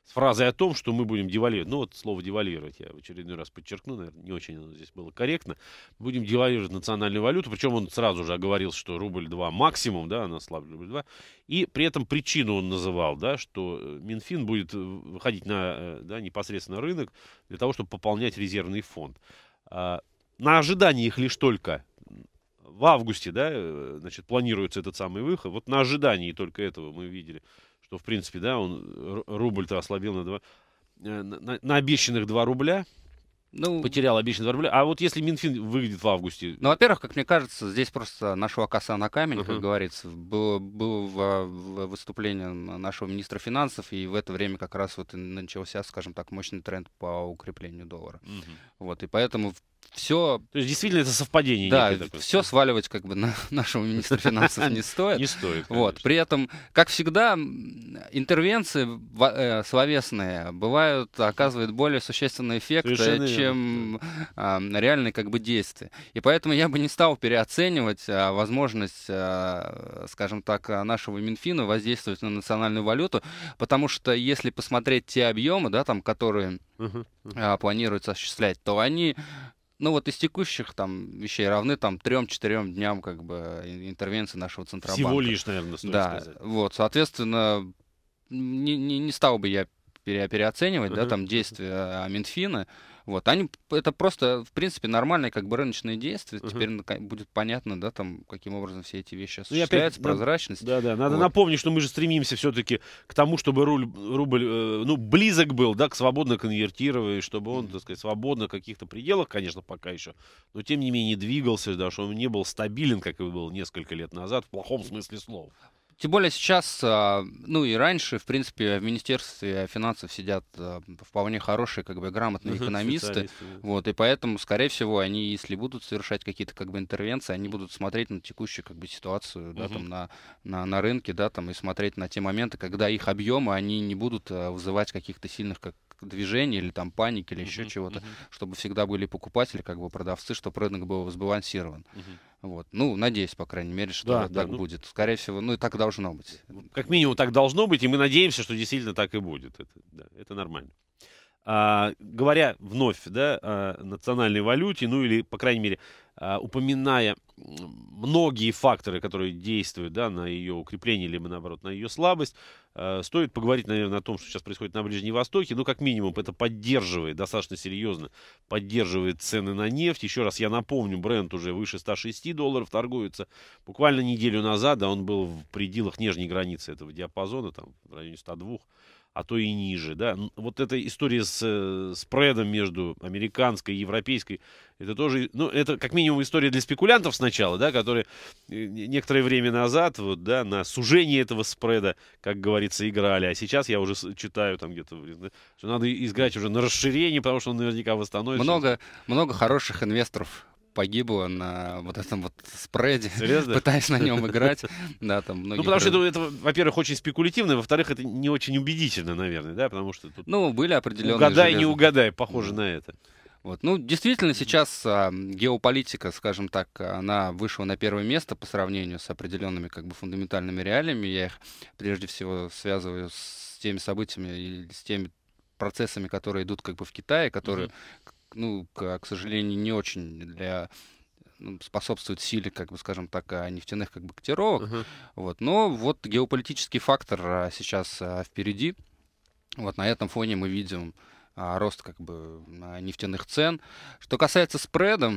с фразой о том, что мы будем девальвировать. Ну, вот слово девальвировать я в очередной раз подчеркну, наверное, не очень оно здесь было корректно. Будем девальвировать национальную валюту. Причем он сразу же оговорил, что рубль 2 максимум, да, она слабый рубль 2. И при этом причину он называл, да, что э, Минфин будет э, выходить на, э, да, непосредственно рынок для того, чтобы пополнять резервный фонд. А, на ожидании их лишь только в августе, да, значит, планируется этот самый выход. Вот на ожидании только этого мы видели то, в принципе, да, он э, рубль-то ослабил на, два, э, на, на, на обещанных 2 рубля. Ну, потерял обещанные 2 рубля. А вот если Минфин выглядит в августе? Ну, во-первых, как мне кажется, здесь просто нашего коса на камень, uh-huh. как говорится. Было, было выступление нашего министра финансов, и в это время как раз вот начался, скажем так, мощный тренд по укреплению доллара. Uh-huh. Вот, и поэтому, в все... То есть действительно это совпадение. Да, все сваливать как бы на <laughs> нашего министра финансов не стоит. Не стоит, Вот, при этом, как всегда, интервенции э, словесные бывают, оказывают более существенный эффект, чем а, реальные как бы действия. И поэтому я бы не стал переоценивать а, возможность, а, скажем так, нашего Минфина воздействовать на национальную валюту, потому что если посмотреть те объемы, да, там, которые uh-huh, uh-huh. планируется осуществлять, то они ну вот из текущих там вещей равны там трем-четырем дням как бы интервенции нашего Центробанка. Всего лишь, наверное, стоит да, сказать. Вот, соответственно, не, не, не стал бы я пере, переоценивать, uh-huh. да, там действия а, Минфина. uh вот, они, это просто, в принципе, нормальное как бы рыночные действия. Угу. Теперь будет понятно, да, там, каким образом все эти вещи ну, осуществляются, ну, опять, прозрачность. Да, да, надо вот. напомнить, что мы же стремимся все-таки к тому, чтобы руль, рубль, э, ну, близок был, да, к свободно конвертированию, чтобы он, так сказать, свободно в каких-то пределах, конечно, пока еще, но тем не менее двигался, да, что он не был стабилен, как и был несколько лет назад, в плохом смысле слова. Тем более сейчас, а, ну и раньше, в принципе, в Министерстве финансов сидят а, вполне хорошие, как бы грамотные экономисты. Вот, и поэтому, скорее всего, они, если будут совершать какие-то как бы интервенции, они будут смотреть на текущую как бы ситуацию, да, там на, на, на рынке, да, там и смотреть на те моменты, когда их объемы, они не будут а, вызывать каких-то сильных как движения или там паники или угу, еще чего-то, угу. чтобы всегда были покупатели, как бы продавцы, чтобы рынок был сбалансирован. Угу. Вот. Ну, надеюсь, по крайней мере, что да, да, так ну... будет. Скорее всего, ну и так должно быть. Как минимум так должно быть, и мы надеемся, что действительно так и будет. Это, да, это нормально а, говоря вновь да, о национальной валюте, ну или, по крайней мере, а, упоминая многие факторы, которые действуют да, на ее укрепление, либо наоборот на ее слабость, а, стоит поговорить, наверное, о том, что сейчас происходит на Ближнем Востоке. Ну, как минимум, это поддерживает, достаточно серьезно поддерживает цены на нефть. Еще раз я напомню, бренд уже выше 106 долларов торгуется. Буквально неделю назад, да, он был в пределах нижней границы этого диапазона, там в районе 102 а то и ниже. Да? Вот эта история с э, спредом между американской и европейской, это тоже, ну, это как минимум история для спекулянтов сначала, да, которые э, некоторое время назад вот, да, на сужение этого спреда, как говорится, играли. А сейчас я уже читаю там где-то, что надо играть уже на расширение, потому что он наверняка восстановится. Много, много хороших инвесторов погибло на вот этом вот спреде, Серьезно? <laughs> пытаясь на нем играть. <laughs> Да, там ну, потому что это, это во-первых, очень спекулятивно, во-вторых, это не очень убедительно, наверное, да, потому что тут... Ну, были определенные... Угадай, железные. не угадай, похоже mm. на это. Вот. Ну, действительно, сейчас а, геополитика, скажем так, она вышла на первое место по сравнению с определенными как бы фундаментальными реалиями. Я их прежде всего связываю с теми событиями и с теми процессами, которые идут как бы в Китае, которые mm-hmm ну, к, к сожалению, не очень для ну, способствует силе, как бы, скажем так, а, нефтяных как бы котировок. Uh-huh. Вот. Но вот геополитический фактор а, сейчас а, впереди. Вот на этом фоне мы видим а, рост как бы а, нефтяных цен. Что касается спреда,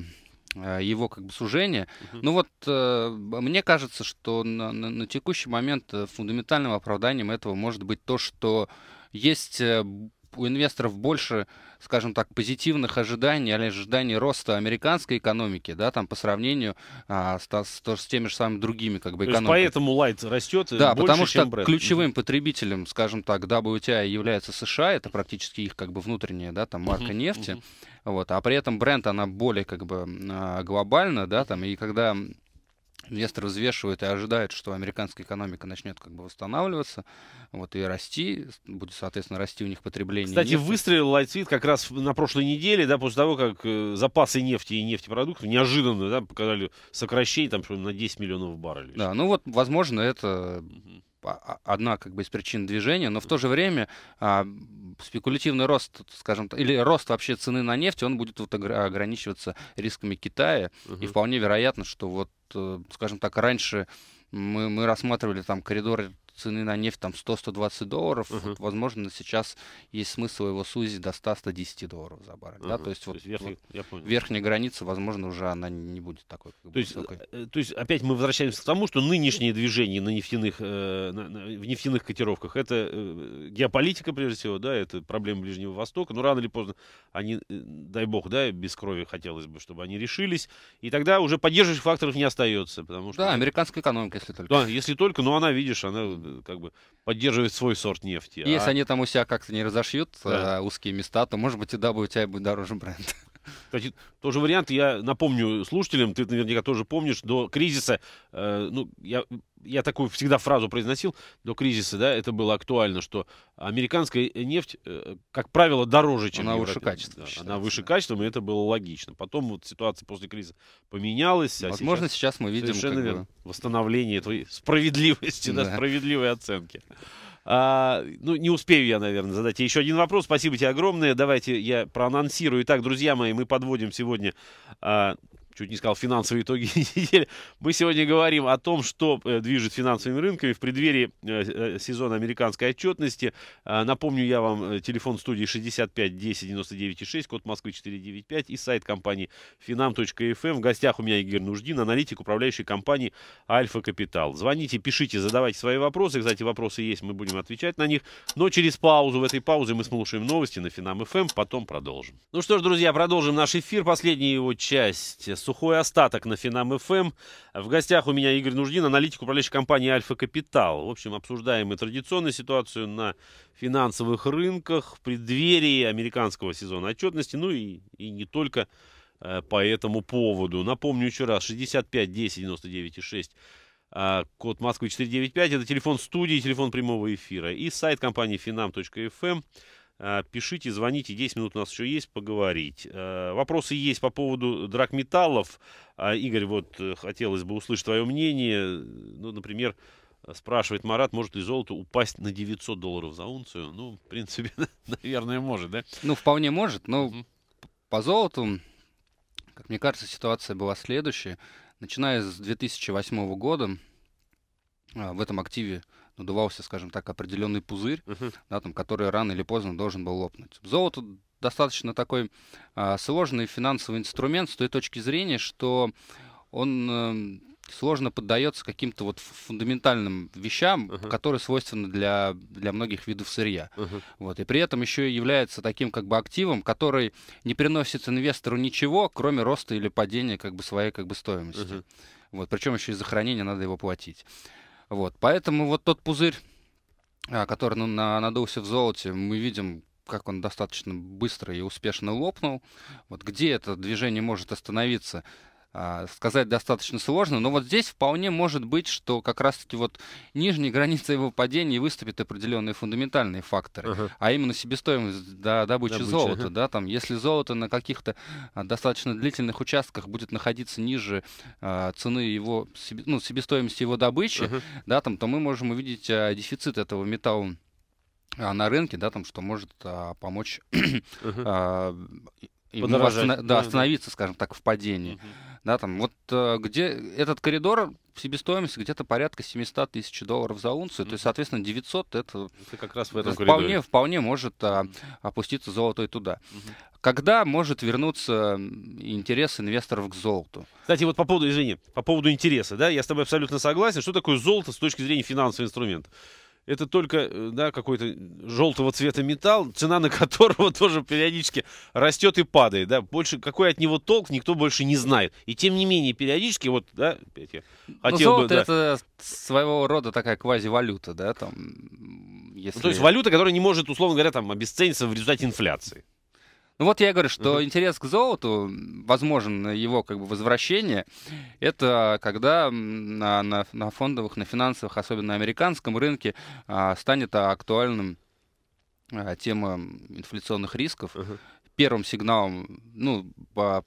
его как бы сужения Uh-huh. Ну вот э, мне кажется, что на, на, на текущий момент э, фундаментальным оправданием этого может быть то, что есть э, у инвесторов больше, скажем так, позитивных ожиданий, или а ожиданий роста американской экономики, да, там по сравнению а, с, с, с теми же самыми другими, как бы, экономиками. есть поэтому лайт растет э, Да, больше, потому что чем бренд. ключевым потребителем, скажем так, WTI является США, это практически их, как бы, внутренняя, да, там, марка uh-huh, нефти, uh-huh. вот, а при этом бренд, она более, как бы, а, глобальна, да, там, и когда Инвесторы взвешивают и ожидают, что американская экономика начнет как бы восстанавливаться вот, и расти, будет, соответственно, расти у них потребление Кстати, нефти. выстрелил Лайтвит как раз на прошлой неделе, да, после того, как э, запасы нефти и нефтепродуктов неожиданно да, показали сокращение там, на 10 миллионов баррелей. Да, ну вот, возможно, это а, а, одна как бы из причин движения, но в то же время а, спекулятивный рост, скажем так, или рост вообще цены на нефть, он будет вот ограничиваться рисками Китая, угу. и вполне вероятно, что вот Э, скажем так, раньше мы, мы рассматривали там коридоры цены на нефть там 100-120 долларов, угу. вот, возможно, сейчас есть смысл его сузить до 100-110 долларов за баррель. Угу. Да? То есть, то вот, есть верхний, вот верхняя граница, возможно, уже она не будет такой. Как то, есть, э, то есть опять мы возвращаемся к тому, что нынешние движения на нефтяных, э, на, на, в нефтяных котировках, это э, геополитика, прежде всего, да, это проблема Ближнего Востока, но рано или поздно они, дай бог, да, без крови хотелось бы, чтобы они решились, и тогда уже поддерживающих факторов не остается, потому что... Да, американская экономика, если только. Да, если только, но она, видишь, она Э, как бы поддерживать свой сорт нефти. Если а... они там у себя как-то не разошьют да. а, узкие места, то, может быть, и да, у тебя будет дороже бренд. Кстати, тоже вариант. Я напомню слушателям, ты наверняка тоже помнишь, до кризиса, э, ну, я, я такую всегда фразу произносил, до кризиса, да, это было актуально, что американская нефть, э, как правило, дороже, чем Она выше качества, Да, она выше да. качеством, и это было логично. Потом вот ситуация после кризиса поменялась. А Возможно, сейчас, сейчас мы видим... Совершенно верно. Бы... Восстановление твоей справедливости, да, да справедливой оценки. А, ну, не успею я, наверное, задать еще один вопрос. Спасибо тебе огромное. Давайте я проанонсирую. Итак, друзья мои, мы подводим сегодня а, чуть не сказал финансовые итоги <laughs> недели. Мы сегодня говорим о том, что э, движет финансовыми рынками в преддверии э, э, сезона американской отчетности. А, напомню я вам телефон студии 65 10 99 6, код Москвы 495 и сайт компании finam.fm. Эм. В гостях у меня Игорь Нуждин, аналитик управляющей компании Альфа Капитал. Звоните, пишите, задавайте свои вопросы. Кстати, вопросы есть, мы будем отвечать на них. Но через паузу, в этой паузе мы слушаем новости на Финам FM, эм, потом продолжим. Ну что ж, друзья, продолжим наш эфир. Последняя его часть Сухой остаток на Финам ФМ. Эм. В гостях у меня Игорь Нуждин, аналитик управляющей компании Альфа Капитал. В общем, обсуждаем и традиционную ситуацию на финансовых рынках в преддверии американского сезона отчетности, ну и, и не только э, по этому поводу. Напомню еще раз, 65 10 99 6 Код Москвы 495. Это телефон студии, телефон прямого эфира. И сайт компании finam.fm. Э, пишите, звоните, 10 минут у нас еще есть поговорить. Э, вопросы есть по поводу драгметаллов. А, Игорь, вот э, хотелось бы услышать твое мнение. Ну, например, спрашивает Марат, может ли золото упасть на 900 долларов за унцию? Ну, в принципе, <laughs> наверное, может, да? Ну, вполне может, но mm-hmm. по золоту, как мне кажется, ситуация была следующая. Начиная с 2008 года а, в этом активе надувался, скажем так, определенный пузырь, uh-huh. да, там, который рано или поздно должен был лопнуть. Золото достаточно такой а, сложный финансовый инструмент с той точки зрения, что он а, сложно поддается каким-то вот фундаментальным вещам, uh-huh. которые свойственны для, для многих видов сырья. Uh-huh. Вот. И при этом еще является таким как бы активом, который не приносит инвестору ничего, кроме роста или падения как бы своей как бы стоимости. Uh-huh. Вот. Причем еще и за хранение надо его платить. Вот, поэтому вот тот пузырь, а, который на, надулся в золоте, мы видим, как он достаточно быстро и успешно лопнул. Вот где это движение может остановиться? А, сказать достаточно сложно, но вот здесь вполне может быть, что как раз-таки вот нижней границей его падения выступят определенные фундаментальные факторы, uh-huh. а именно себестоимость до добычи, добычи золота, uh-huh. да, там, если золото на каких-то а, достаточно длительных участках будет находиться ниже а, цены его, ну, себестоимости его добычи, uh-huh. да, там, то мы можем увидеть а, дефицит этого металла а, на рынке, да, там, что может а, помочь uh-huh. <clears throat> а, да, остановиться, скажем так, в падении. Uh-huh. Да, там, вот э, где этот коридор себестоимость где-то порядка 700 тысяч долларов за унцию. Mm-hmm. То есть, соответственно, 900 это, это как раз в этом вполне, коридоре. вполне может а, опуститься золото и туда. Mm-hmm. Когда может вернуться интерес инвесторов к золоту? Кстати, вот по поводу, извини, по поводу интереса, да, я с тобой абсолютно согласен. Что такое золото с точки зрения финансового инструмента? это только э, да, какой-то желтого цвета металл, цена на которого <laughs> тоже периодически растет и падает. Да? Больше, какой от него толк, никто больше не знает. И тем не менее, периодически, вот, да, опять я ну, хотел ну, бы... Да. это своего рода такая квазивалюта, да, там... Если... Ну, то есть валюта, которая не может, условно говоря, там, обесцениться в результате инфляции. Ну вот я говорю, что угу. интерес к золоту, возможно, его как бы возвращение, это когда на, на, на фондовых, на финансовых, особенно на американском рынке, а, станет актуальным а, тема инфляционных рисков. Угу первым сигналом, ну,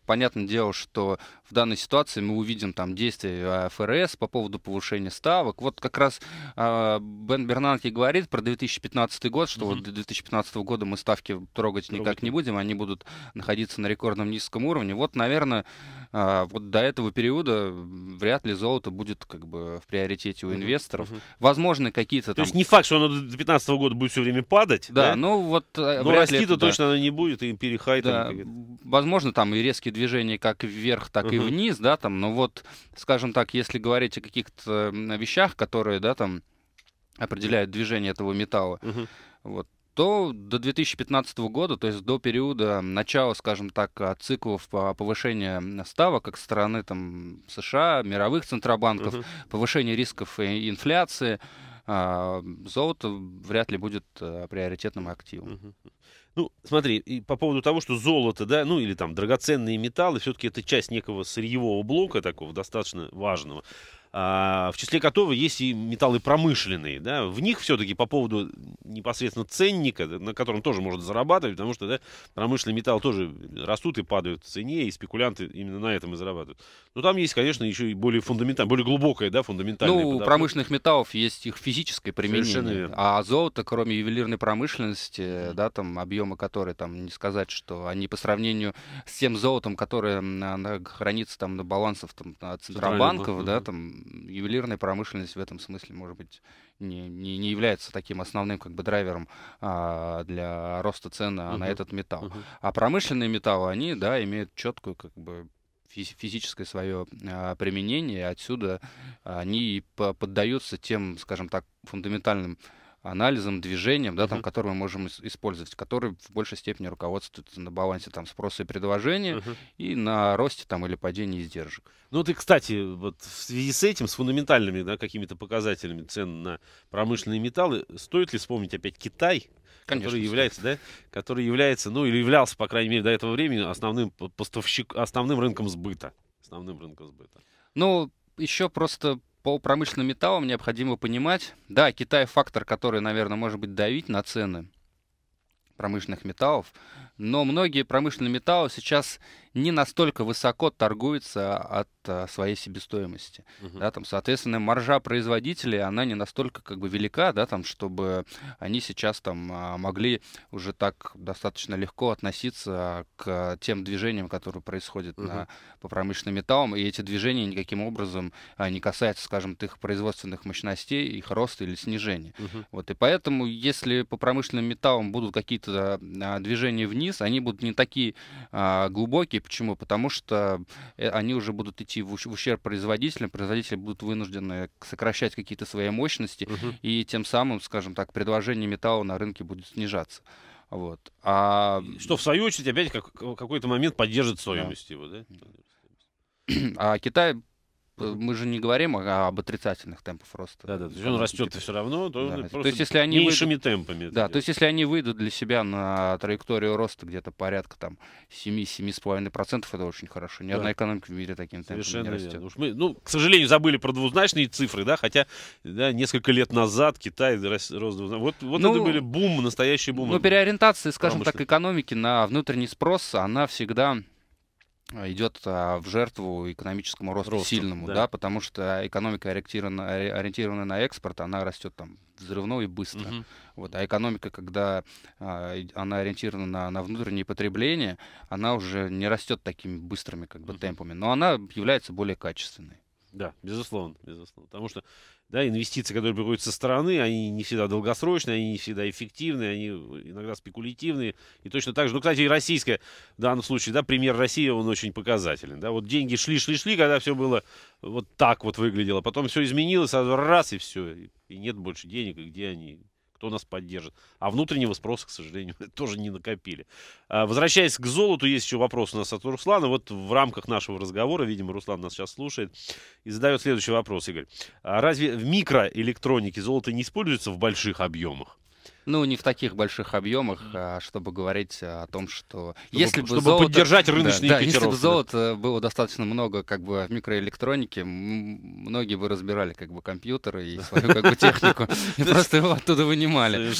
понятное дело, что в данной ситуации мы увидим там действия э, ФРС по поводу повышения ставок. Вот как раз э, Бен Бернанки говорит про 2015 год, что угу. вот до 2015 года мы ставки трогать Трогать. никак не будем, они будут находиться на рекордном низком уровне. Вот, наверное, э, вот до этого периода вряд ли золото будет как бы в приоритете у инвесторов. Угу. Возможно, какие-то там... То есть не факт, что оно до 2015 года будет все время падать. Да, да? ну вот... Э, Но расти-то точно да. она не будет, и перехай да. Возможно, там и резкие движения как вверх, так и угу. вниз, да, там, но вот, скажем так, если говорить о каких-то вещах, которые, да, там, определяют движение этого металла, угу. вот, то до 2015 года, то есть до периода начала, скажем так, а, циклов повышения ставок как стороны там, США, мировых центробанков, угу. повышения рисков и инфляции, а, золото вряд ли будет а, приоритетным активом. Угу. Ну, смотри, и по поводу того, что золото, да, ну или там драгоценные металлы, все-таки это часть некого сырьевого блока такого достаточно важного. А, в числе которого есть и металлы промышленные. Да? В них все-таки по поводу непосредственно ценника, на котором тоже можно зарабатывать, потому что да, промышленные металлы тоже растут и падают в цене, и спекулянты именно на этом и зарабатывают. Но там есть, конечно, еще и более фундаментальное, более глубокое, да, фундаментальное. Ну, у промышленных металлов есть их физическое применение. А золото, кроме ювелирной промышленности, да, там объемы которые, там, не сказать, что они по сравнению с тем золотом, которое хранится там на балансах там, центробанков, да, там, ювелирная промышленность в этом смысле, может быть, не, не, не является таким основным как бы драйвером а, для роста цен uh-huh. на этот металл. Uh-huh. А промышленные металлы, они, да, имеют четкую как бы физическое свое а, применение, отсюда они поддаются тем, скажем так, фундаментальным анализом, движением, да, uh-huh. там, который мы можем использовать, который в большей степени руководствуется на балансе там спроса и предложения uh-huh. и на росте там или падении издержек. Ну, ты, кстати, вот в связи с этим, с фундаментальными да, какими-то показателями цен на промышленные металлы, стоит ли вспомнить опять Китай, Конечно, который является, да, который является, ну, или являлся, по крайней мере, до этого времени основным поставщик, основным рынком сбыта, основным рынком сбыта. Ну, еще просто по промышленным металлам необходимо понимать, да, Китай фактор, который, наверное, может быть давить на цены промышленных металлов, но многие промышленные металлы сейчас не настолько высоко торгуются от а, своей себестоимости. Угу. Да, там, соответственно, маржа производителей, она не настолько как бы велика, да, там, чтобы они сейчас там а, могли уже так достаточно легко относиться к тем движениям, которые происходят угу. на, по промышленным металлам, и эти движения никаким образом а, не касаются, скажем, их производственных мощностей, их роста или снижения. Угу. Вот, и поэтому, если по промышленным металлам будут какие-то движения вниз, вниз, они будут не такие а, глубокие. Почему? Потому что э, они уже будут идти в, ущерб производителям, производители будут вынуждены сокращать какие-то свои мощности, угу. и тем самым, скажем так, предложение металла на рынке будет снижаться. Вот. А... Что, в свою очередь, опять как, какой-то момент поддержит стоимость да. его, да? <clears throat> А Китай Э, мы же не говорим о, а, об отрицательных темпах роста. Да, да, то есть он растет все равно, то, да, то есть, если они меньшими выйдут, темпами. Да, то есть если они выйдут для себя на траекторию роста где-то порядка там 7-7,5%, это очень хорошо. Ни да. одна экономика в мире таким темпом Совершенно не растет. Верно. Уж мы, ну, к сожалению, забыли про двузначные цифры, да, хотя да, несколько лет назад Китай рос Вот, вот ну, это были бум, настоящий бум. Ну, переориентация, скажем так, экономики на внутренний спрос, она всегда а, идет а, в жертву экономическому росту, росту сильному, да. да, потому что экономика ориентирована, ориентирована на экспорт, она растет там взрывно и быстро. Угу. Вот, а экономика, когда а, она ориентирована на, на внутреннее потребление, она уже не растет такими быстрыми как бы угу. темпами, но она является более качественной. Да, безусловно, безусловно, потому что да, инвестиции, которые приходят со стороны, они не всегда долгосрочные, они не всегда эффективные, они э, иногда спекулятивные. И точно так же, ну, кстати, и российская, в данном случае, да, пример России, он очень показателен. Да, вот деньги шли-шли-шли, когда все было вот так вот выглядело. Потом все изменилось, раз и все. И нет больше денег, и где они, кто нас поддержит. А внутреннего спроса, к сожалению, <laughs> тоже не накопили. А, возвращаясь к золоту, есть еще вопрос у нас от Руслана. Вот в рамках нашего разговора, видимо, Руслан нас сейчас слушает, и задает следующий вопрос, Игорь. А разве в микроэлектронике золото не используется в больших объемах? Ну, не в таких больших объемах, а чтобы говорить о том, что чтобы, если бы чтобы золото... поддержать рыночные да, да, если бы золота было достаточно много как бы в микроэлектронике, многие бы разбирали как бы компьютеры и свою как бы технику, и просто его оттуда вынимали.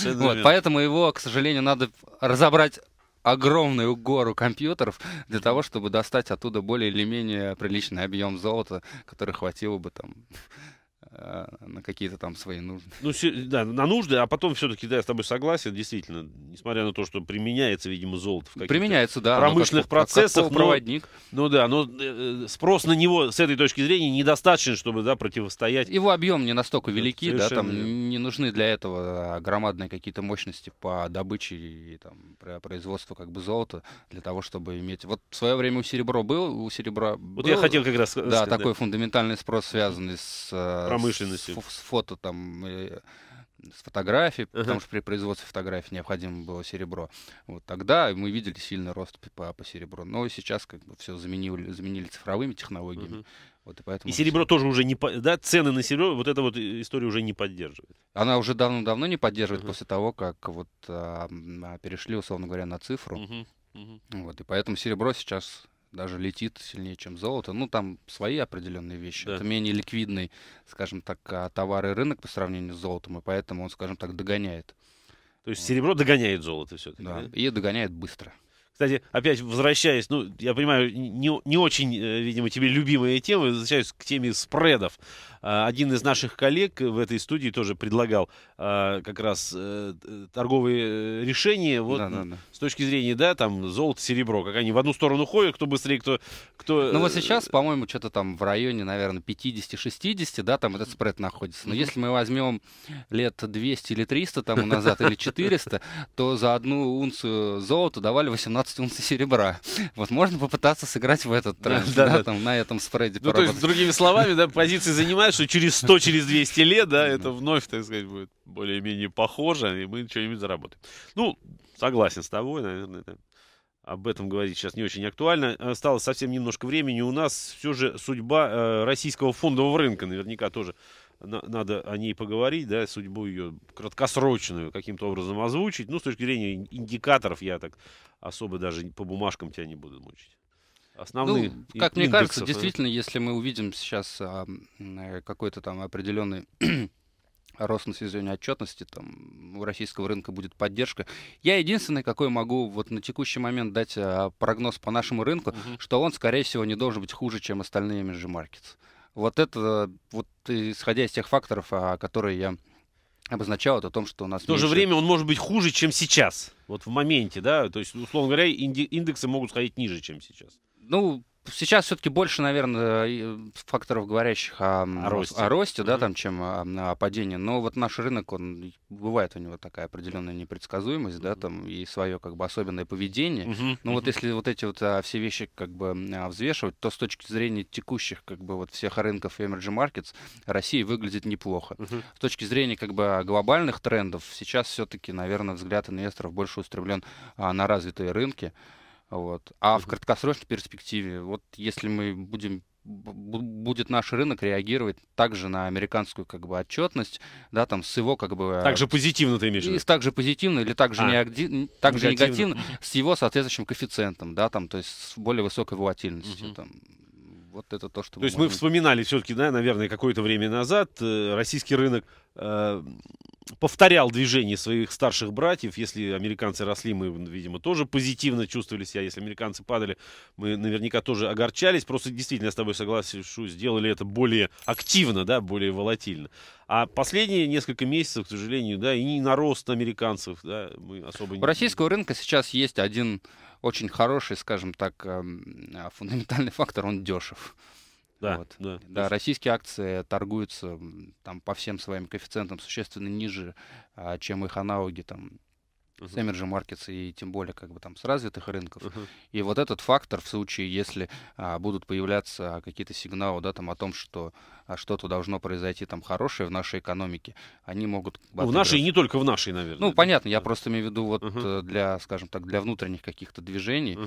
поэтому его, к сожалению, надо разобрать огромную гору компьютеров для того, чтобы достать оттуда более или менее приличный объем золота, который хватило бы там Э, на какие-то там свои нужды. Ну, да, на нужды, а потом все-таки, да, я с тобой согласен, действительно, несмотря на то, что применяется, видимо, золото в применяется, да, промышленных как, процессах. Как проводник. ну да, но э, спрос на него с этой точки зрения недостаточен, чтобы, да, противостоять. Его объем не настолько велики, да, там не нужны для этого громадные какие-то мощности по добыче и там производству как бы золота для того, чтобы иметь. Вот в свое время у серебро был, у серебра. Вот был, я хотел как раз. Да, сказать, такой да. фундаментальный спрос, связанный с э, промышленности. С, с фото там э, с фотографией, uh-huh. потому что при производстве фотографий необходимо было серебро. Вот тогда мы видели сильный рост по, по серебру. Но сейчас как бы все заменили, заменили цифровыми технологиями. Uh-huh. Вот, и поэтому и серебро все... тоже уже не... Да, цены на серебро, вот эта вот история уже не поддерживает. Она уже давно-давно не поддерживает uh-huh. после того, как вот а, перешли, условно говоря, на цифру. Uh-huh. Uh-huh. Вот, и поэтому серебро сейчас даже летит сильнее, чем золото. Ну, там свои определенные вещи. Да. Это менее ликвидный, скажем так, а, товар и рынок по сравнению с золотом, и поэтому он, скажем так, догоняет. То есть серебро догоняет золото все-таки. Да, да, и догоняет быстро. Кстати, опять возвращаясь, ну, я понимаю, не, не очень, э, видимо, тебе любимая тема, возвращаюсь к теме спредов. А, один из наших коллег в этой студии тоже предлагал а, как раз э, торговые э, решения вот, да, да, да. с точки зрения, да, там, золото, серебро, как они в одну сторону ходят, кто быстрее, кто... кто... Ну, вот сейчас, по-моему, что-то там в районе, наверное, 50-60, да, там этот спред находится. Но если мы возьмем лет 200 или 300 тому назад, или 400, то за одну унцию золота давали 18 15 унций серебра. Вот можно попытаться сыграть в этот тренд, да, да, да, там на этом спреде Ну, то есть, другими словами, да, позиции занимаешь, что через 100, через 200 лет, да, это вновь, так сказать, будет более-менее похоже, и мы что-нибудь заработаем. Ну, согласен с тобой, наверное, да об этом говорить сейчас не очень актуально. Осталось э, совсем немножко времени. У нас все же судьба э, российского фондового рынка наверняка тоже надо о ней поговорить, да, судьбу ее краткосрочную каким-то образом озвучить. Ну, с точки зрения индикаторов я так особо даже по бумажкам тебя не буду мучить. Основные ну, как мне кажется, э. действительно, если мы увидим сейчас а, э, какой-то там определенный <clears throat> рост на сезоне отчетности, там у российского рынка будет поддержка. Я единственный, какой могу вот на текущий момент дать а, прогноз по нашему рынку, угу. что он, скорее всего, не должен быть хуже, чем остальные межжемаркетс. Вот это, вот исходя из тех факторов, а, которые я обозначал, это о том, что у нас... В то меньше... же время он может быть хуже, чем сейчас. Вот в моменте, да? То есть, условно говоря, инди- индексы могут сходить ниже, чем сейчас. Ну, сейчас все-таки больше, наверное, э, факторов, говорящих о, о росте, о росте mm-hmm. да, там, чем о, о падении. Но вот наш рынок, он бывает у него такая определенная непредсказуемость, mm-hmm. да, там и свое как бы особенное поведение. Mm-hmm. Но mm-hmm. вот если вот эти вот а, все вещи как бы а, взвешивать, то с точки зрения текущих как бы вот всех рынков и emerging markets Россия выглядит неплохо. Mm-hmm. С точки зрения как бы а, глобальных трендов сейчас все-таки, наверное, взгляд инвесторов больше устремлен а, на развитые рынки. Вот. А угу. в краткосрочной перспективе, вот если мы будем будет наш рынок реагировать также на американскую как бы отчетность, да, там с его как бы... Также э, позитивно ты имеешь в виду? Также позитивно или также, а, неагди... также негативно. негативно с его соответствующим коэффициентом, да, там, то есть с более высокой волатильностью. Угу. Там вот это то, что... То есть мы вспоминали все-таки, да, наверное, какое-то время назад э, российский рынок э, повторял движение своих старших братьев. Если американцы росли, мы, видимо, тоже позитивно чувствовали себя. Если американцы падали, мы наверняка тоже огорчались. Просто действительно, я с тобой согласен, что сделали это более активно, да, более волатильно. А последние несколько месяцев, к сожалению, да, и не на рост американцев, да, мы особо... У не... российского рынка сейчас есть один очень хороший, скажем так, эм, а, фундаментальный фактор, он дешев. Да, вот. да, да, российские акции торгуются там по всем своим коэффициентам существенно ниже, а, чем их аналоги там uh-huh. с Emerging Markets и тем более как бы там с развитых рынков. И вот этот фактор в случае, если а, будут появляться какие-то сигналы, да, там о том, что а, что-то должно произойти там хорошее в нашей экономике, они могут... в нашей и не только в нашей, наверное. Ну, понятно, я просто имею в виду вот э, для, скажем так, для внутренних каких-то движений,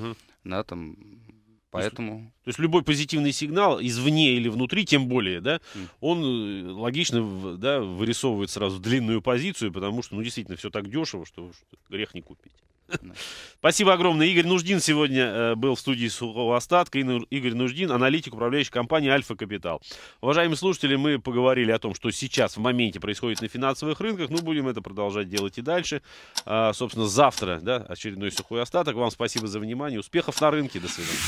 да, там Поэтому... То есть, то есть любой позитивный сигнал извне или внутри, тем более, да, mm. он э, логично да, вырисовывает сразу длинную позицию, потому что, ну, действительно, все так дешево, что, что грех не купить. <laughs> Спасибо огромное. Игорь Нуждин сегодня э, был в студии Сухого остатка. Игорь Нуждин, аналитик управляющий компании «Альфа Капитал». Уважаемые слушатели, мы поговорили о том, что сейчас в моменте происходит на финансовых рынках. Ну, будем это продолжать делать и дальше. А, собственно, завтра да, очередной сухой остаток. Вам спасибо за внимание. Успехов на рынке. До свидания.